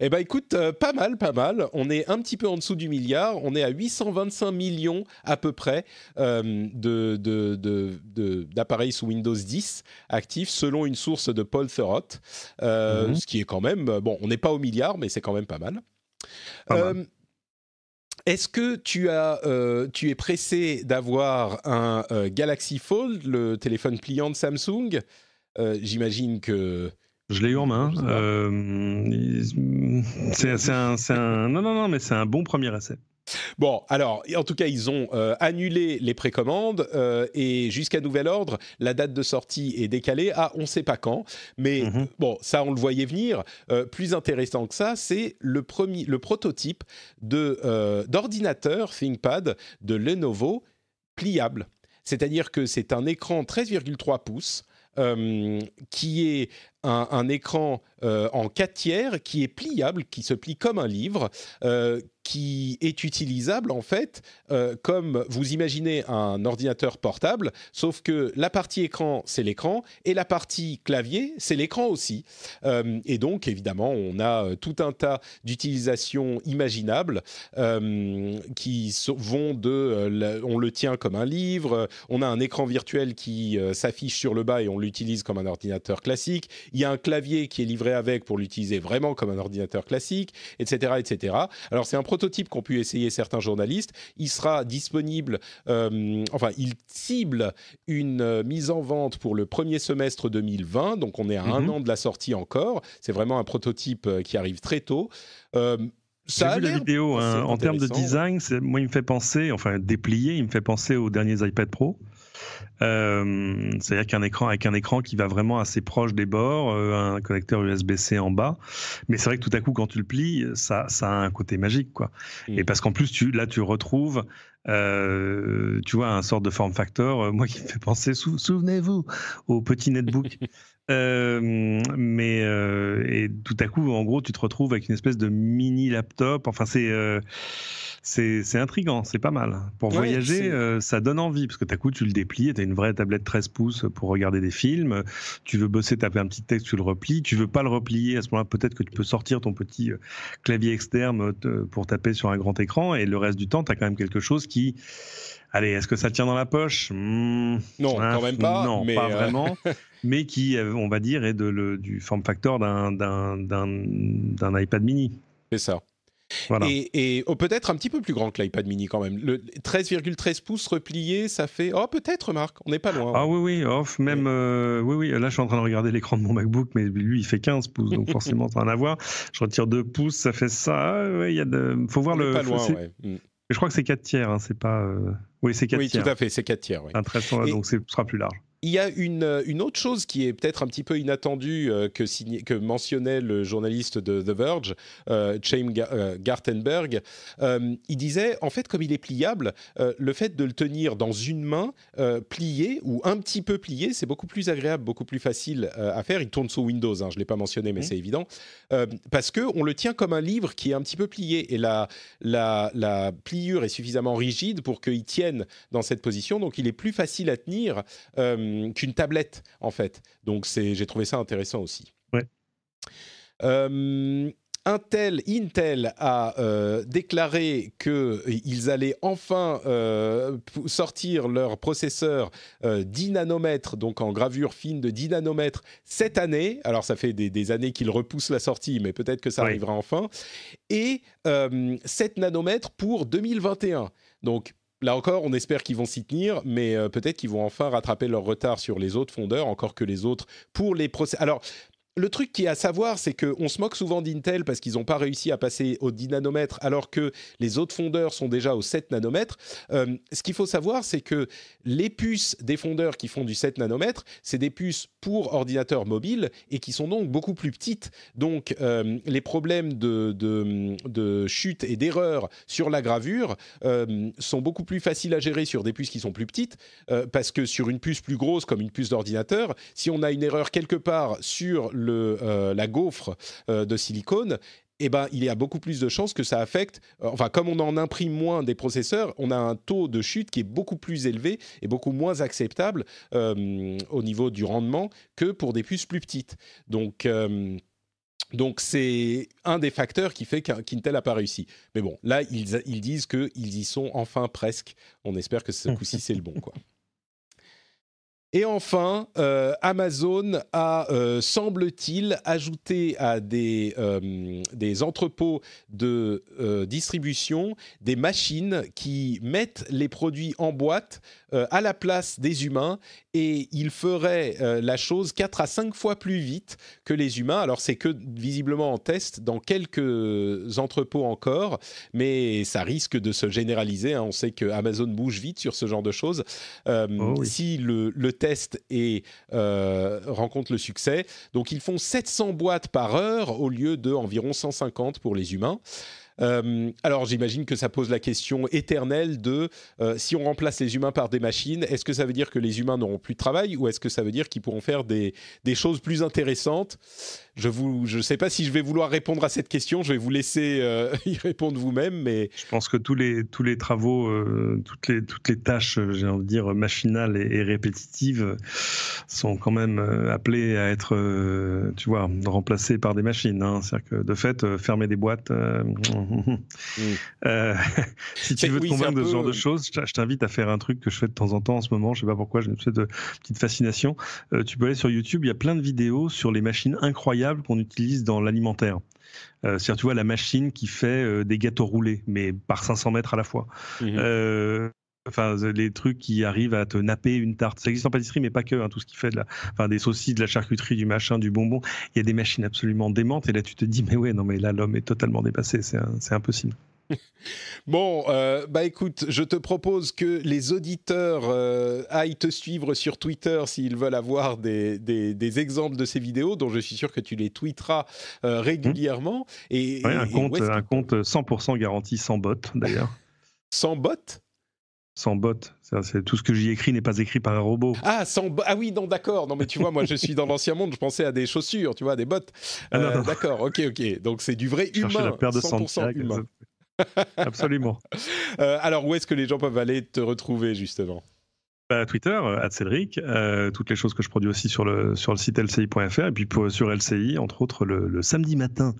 Speaker 1: Eh bien, écoute, euh, pas mal, pas mal. On est un petit peu en dessous du milliard. On est à 825 millions à peu près euh, de, de, de, d'appareils sous Windows 10 actifs, selon une source de Paul Thurrott. Euh, mhm. Ce qui est quand même... Bon, on n'est pas au milliard, mais c'est quand même pas mal. Est-ce que tu, as, tu es pressé d'avoir un Galaxy Fold, le téléphone pliant de Samsung J'imagine que je l'ai eu en
Speaker 2: main. Euh, c'est un, non, non, non, mais c'est un bon premier essai.
Speaker 1: Bon, alors, en tout cas, ils ont euh, annulé les précommandes euh, et jusqu'à nouvel ordre, la date de sortie est décalée à on ne sait pas quand. Mais mm-hmm. bon, ça, on le voyait venir. plus intéressant que ça, c'est le, premier, le prototype d'ordinateur ThinkPad de Lenovo pliable. C'est-à-dire que c'est un écran 13,3 pouces. qui est un, écran euh, en 4 tiers qui est pliable, qui se plie comme un livre, euh, qui est utilisable en fait euh, comme vous imaginez un ordinateur portable, sauf que la partie écran c'est l'écran et la partie clavier c'est l'écran aussi. et donc évidemment on a tout un tas d'utilisations imaginables qui vont de on le tient comme un livre, on a un écran virtuel qui s'affiche sur le bas et on l'utilise comme un ordinateur classique. Il y a un clavier qui est livré avec pour l'utiliser vraiment comme un ordinateur classique, etc. etc. Alors c'est un prototype qu'ont pu essayer certains journalistes. Il sera disponible, euh, enfin il cible une euh, mise en vente pour le premier semestre 2020, donc on est à un mhm. an de la sortie encore. C'est vraiment un prototype euh, qui arrive très tôt. Euh, ça vu la vidéo hein. en termes de design,
Speaker 2: moi il me fait penser, enfin déplié, il me fait penser aux derniers iPad Pro. Euh, c'est-à-dire qu'un écran avec un écran qui va vraiment assez proche des bords, euh, un connecteur USB-C en bas. Mais c'est vrai que tout à coup, quand tu le plies, ça, ça a un côté magique, quoi. Et mm. parce qu'en plus, tu, là, tu retrouves euh, tu vois, un sort de form factor, moi qui me fait penser, souvenez-vous, au petit netbook. [laughs] mais et tout à coup, en gros, tu te retrouves avec une espèce de mini laptop. Enfin, c'est c'est intriguant, c'est pas mal. Pour voyager, euh, ça donne envie, parce que d'un coup, tu le déplies, tu as une vraie tablette 13 pouces pour regarder des films, tu veux bosser, taper un petit texte, tu le replies, tu veux pas le replier, à ce moment-là, peut-être que tu peux sortir ton petit euh, clavier externe euh, pour taper sur un grand écran, et le reste du temps, tu as quand même quelque chose qui... Allez, est-ce que ça tient dans la poche hmm. Non, quand même pas. Non, pas vraiment. [laughs] mais qui, on va dire, est de, le, du form factor d'un iPad mini. C'est ça. Et, oh, peut-être
Speaker 1: un petit peu plus grand que l'iPad mini quand même. Le 13,13 pouces replié, ça fait. Oh, peut-être, Marc, on n'est pas loin. Ah
Speaker 2: oui, oui, off, même. Euh, oui. oui, là, je suis en train de regarder l'écran de mon MacBook, mais lui, il fait 15 pouces, donc [laughs] forcément, en train à voir. Je retire 2 pouces, ça fait ça. Ah, il y a de... faut voir le. Pas loin, mm. Je crois que c'est 4 tiers, hein, c'est pas. Euh, oui, c'est 4 tiers. Oui, tout à fait, c'est 4 tiers. Oui. Un donc ce sera plus large.
Speaker 1: Il y a une, euh, une autre chose qui est peut-être un petit peu inattendue euh, que, que, mentionnait le journaliste de The Verge, euh, James Gartenberg. il disait, en fait, comme il est pliable, le fait de le tenir dans une main, plié ou un petit peu plié, c'est beaucoup plus agréable, beaucoup plus facile à faire. Il tourne sous Windows, hein, je ne l'ai pas mentionné, mais mmh. c'est évident. parce qu'on le tient comme un livre qui est un petit peu plié et la, la, pliure est suffisamment rigide pour qu'il tienne dans cette position. Donc, il est plus facile à tenir qu'une tablette, en fait. Donc j'ai trouvé ça intéressant aussi. Ouais. Euh, Intel, Intel a euh, déclaré qu'ils euh, allaient enfin euh, sortir leur processeur 10 nanomètres, donc en gravure fine de 10 nanomètres, cette année. Alors ça fait des, années qu'ils repoussent la sortie, mais peut-être que ça arrivera enfin. Et 7 nanomètres pour 2021. Donc là encore, on espère qu'ils vont s'y tenir, mais euh, peut-être qu'ils vont enfin rattraper leur retard sur les autres fondeurs, encore que les autres, pour les procès. Alors, le truc qui est à savoir, c'est qu'on se moque souvent d'Intel parce qu'ils n'ont pas réussi à passer au 10 nanomètres alors que les autres fondeurs sont déjà au 7 nanomètres. Euh, ce qu'il faut savoir, c'est que les puces des fondeurs qui font du 7 nanomètres, c'est des puces pour ordinateurs mobiles et qui sont donc beaucoup plus petites. Donc euh, les problèmes de, chute et d'erreur sur la gravure euh, sont beaucoup plus faciles à gérer sur des puces qui sont plus petites parce que sur une puce plus grosse comme une puce d'ordinateur, si on a une erreur quelque part sur le euh, la gaufre euh, de silicone, eh ben, il y a beaucoup plus de chances que ça affecte. Euh, enfin, comme on en imprime moins des processeurs, on a un taux de chute qui est beaucoup plus élevé et beaucoup moins acceptable au niveau du rendement que pour des puces plus petites. Donc, donc c'est un des facteurs qui fait qu'Intel n'a pas réussi. Mais bon, là, ils, ils disent qu'ils y sont enfin presque. On espère que ce [laughs] coup-ci, c'est le bon. quoi. Et enfin, euh, Amazon a, euh, semble-t-il, ajouté à des, euh, des entrepôts de distribution des machines qui mettent les produits en boîte à la place des humains et ils feraient la chose 4 à 5 fois plus vite que les humains. Alors c'est que visiblement en test dans quelques entrepôts encore, mais ça risque de se généraliser. Hein. On sait que Amazon bouge vite sur ce genre de choses. Oh si le, le Test et euh, rencontre le succès. Donc ils font 700 boîtes par heure au lieu de environ 150 pour les humains. Euh, alors j'imagine que ça pose la question éternelle de euh, si on remplace les humains par des machines, est-ce que ça veut dire que les humains n'auront plus de travail ou est-ce que ça veut dire qu'ils pourront faire des, des choses plus intéressantes je ne
Speaker 2: je sais pas si je vais vouloir répondre à cette question. Je vais vous laisser euh, [laughs] y répondre vous-même. Mais je pense que tous les tous les travaux, euh, toutes les toutes les tâches, euh, j'ai envie de dire machinales et, répétitives, sont quand même appelées à être, tu vois, remplacées par des machines. Hein. C'est-à-dire que de fait, fermer des boîtes. Mm. [laughs] si tu veux te convaincre de ce genre de choses, je t'invite à faire un truc que je fais de temps en temps en ce moment. Je ne sais pas pourquoi, j'ai une petite fascination. tu peux aller sur YouTube. Il y a plein de vidéos sur les machines incroyables qu'on utilise dans l'alimentaire. Euh, cest tu vois, la machine qui fait euh, des gâteaux roulés, mais par 500 mètres à la fois. Mhm. Euh, enfin euh, les trucs qui arrivent à te napper une tarte. Ça existe en pâtisserie, mais pas que. Hein, tout ce qui fait de enfin des saucisses, de la charcuterie, du machin, du bonbon. Il y a des machines absolument démentes. Et là, tu te dis, mais ouais, non, mais là, l'homme est totalement dépassé. C'est impossible. [laughs]
Speaker 1: Bon, euh, bah écoute, je te propose que les auditeurs euh, aillent te suivre sur Twitter s'ils veulent avoir des, des, exemples de ces vidéos, dont je suis sûr que tu les tweeteras euh, mmh. régulièrement. Et, un, compte, un
Speaker 2: compte 100% garanti sans bot, d'ailleurs. [laughs] sans bot sans bot. C'est tout ce que j'y écris n'est pas écrit par un robot.
Speaker 1: Ah, sans ah oui, non, d'accord. Non, mais tu vois, moi, je suis dans l'ancien monde. Je pensais à des chaussures, tu vois, des bottes. Ah, d'accord, ok, ok. Donc c'est du vrai humain, la de 100% humain. [laughs] Absolument. Euh, alors, où est-ce que les gens peuvent aller te retrouver, justement
Speaker 2: bah, Twitter, euh, Cédric, euh, toutes les choses que je produis aussi sur le, sur le site lci.fr, et puis sur LCI, entre autres le, samedi matin,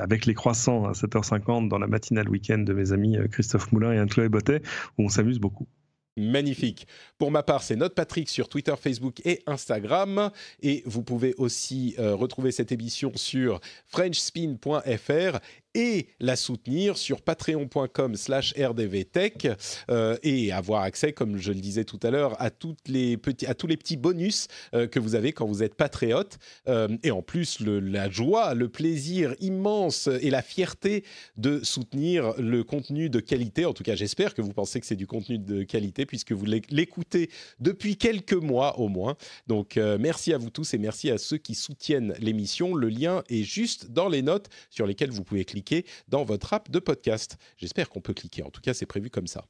Speaker 2: avec les croissants à 7h50 dans la matinale week-end de mes amis Christophe Moulin et Anne-Chloé Bottet, où on s'amuse beaucoup.
Speaker 1: Magnifique. Pour ma part, c'est Note Patrick sur Twitter, Facebook et Instagram. Et vous pouvez aussi retrouver cette émission sur frenchspin.fr et la soutenir sur patreon.com slash rdvtech euh, et avoir accès, comme je le disais tout à l'heure, à, toutes les petits, à tous les petits bonus euh, que vous avez quand vous êtes patriote. Euh, et en plus, la joie, le plaisir immense et la fierté de soutenir le contenu de qualité. En tout cas, j'espère que vous pensez que c'est du contenu de qualité puisque vous l'écoutez depuis quelques mois au moins. Donc, merci à vous tous et merci à ceux qui soutiennent l'émission. Le lien est juste dans les notes sur lesquelles vous pouvez cliquer dans votre app de podcast. J'espère qu'on peut cliquer, en tout cas c'est prévu comme ça.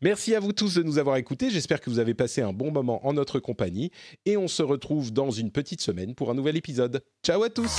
Speaker 1: Merci à vous tous de nous avoir écoutés, j'espère que vous avez passé un bon moment en notre compagnie et on se retrouve dans une petite semaine pour un nouvel épisode. Ciao à tous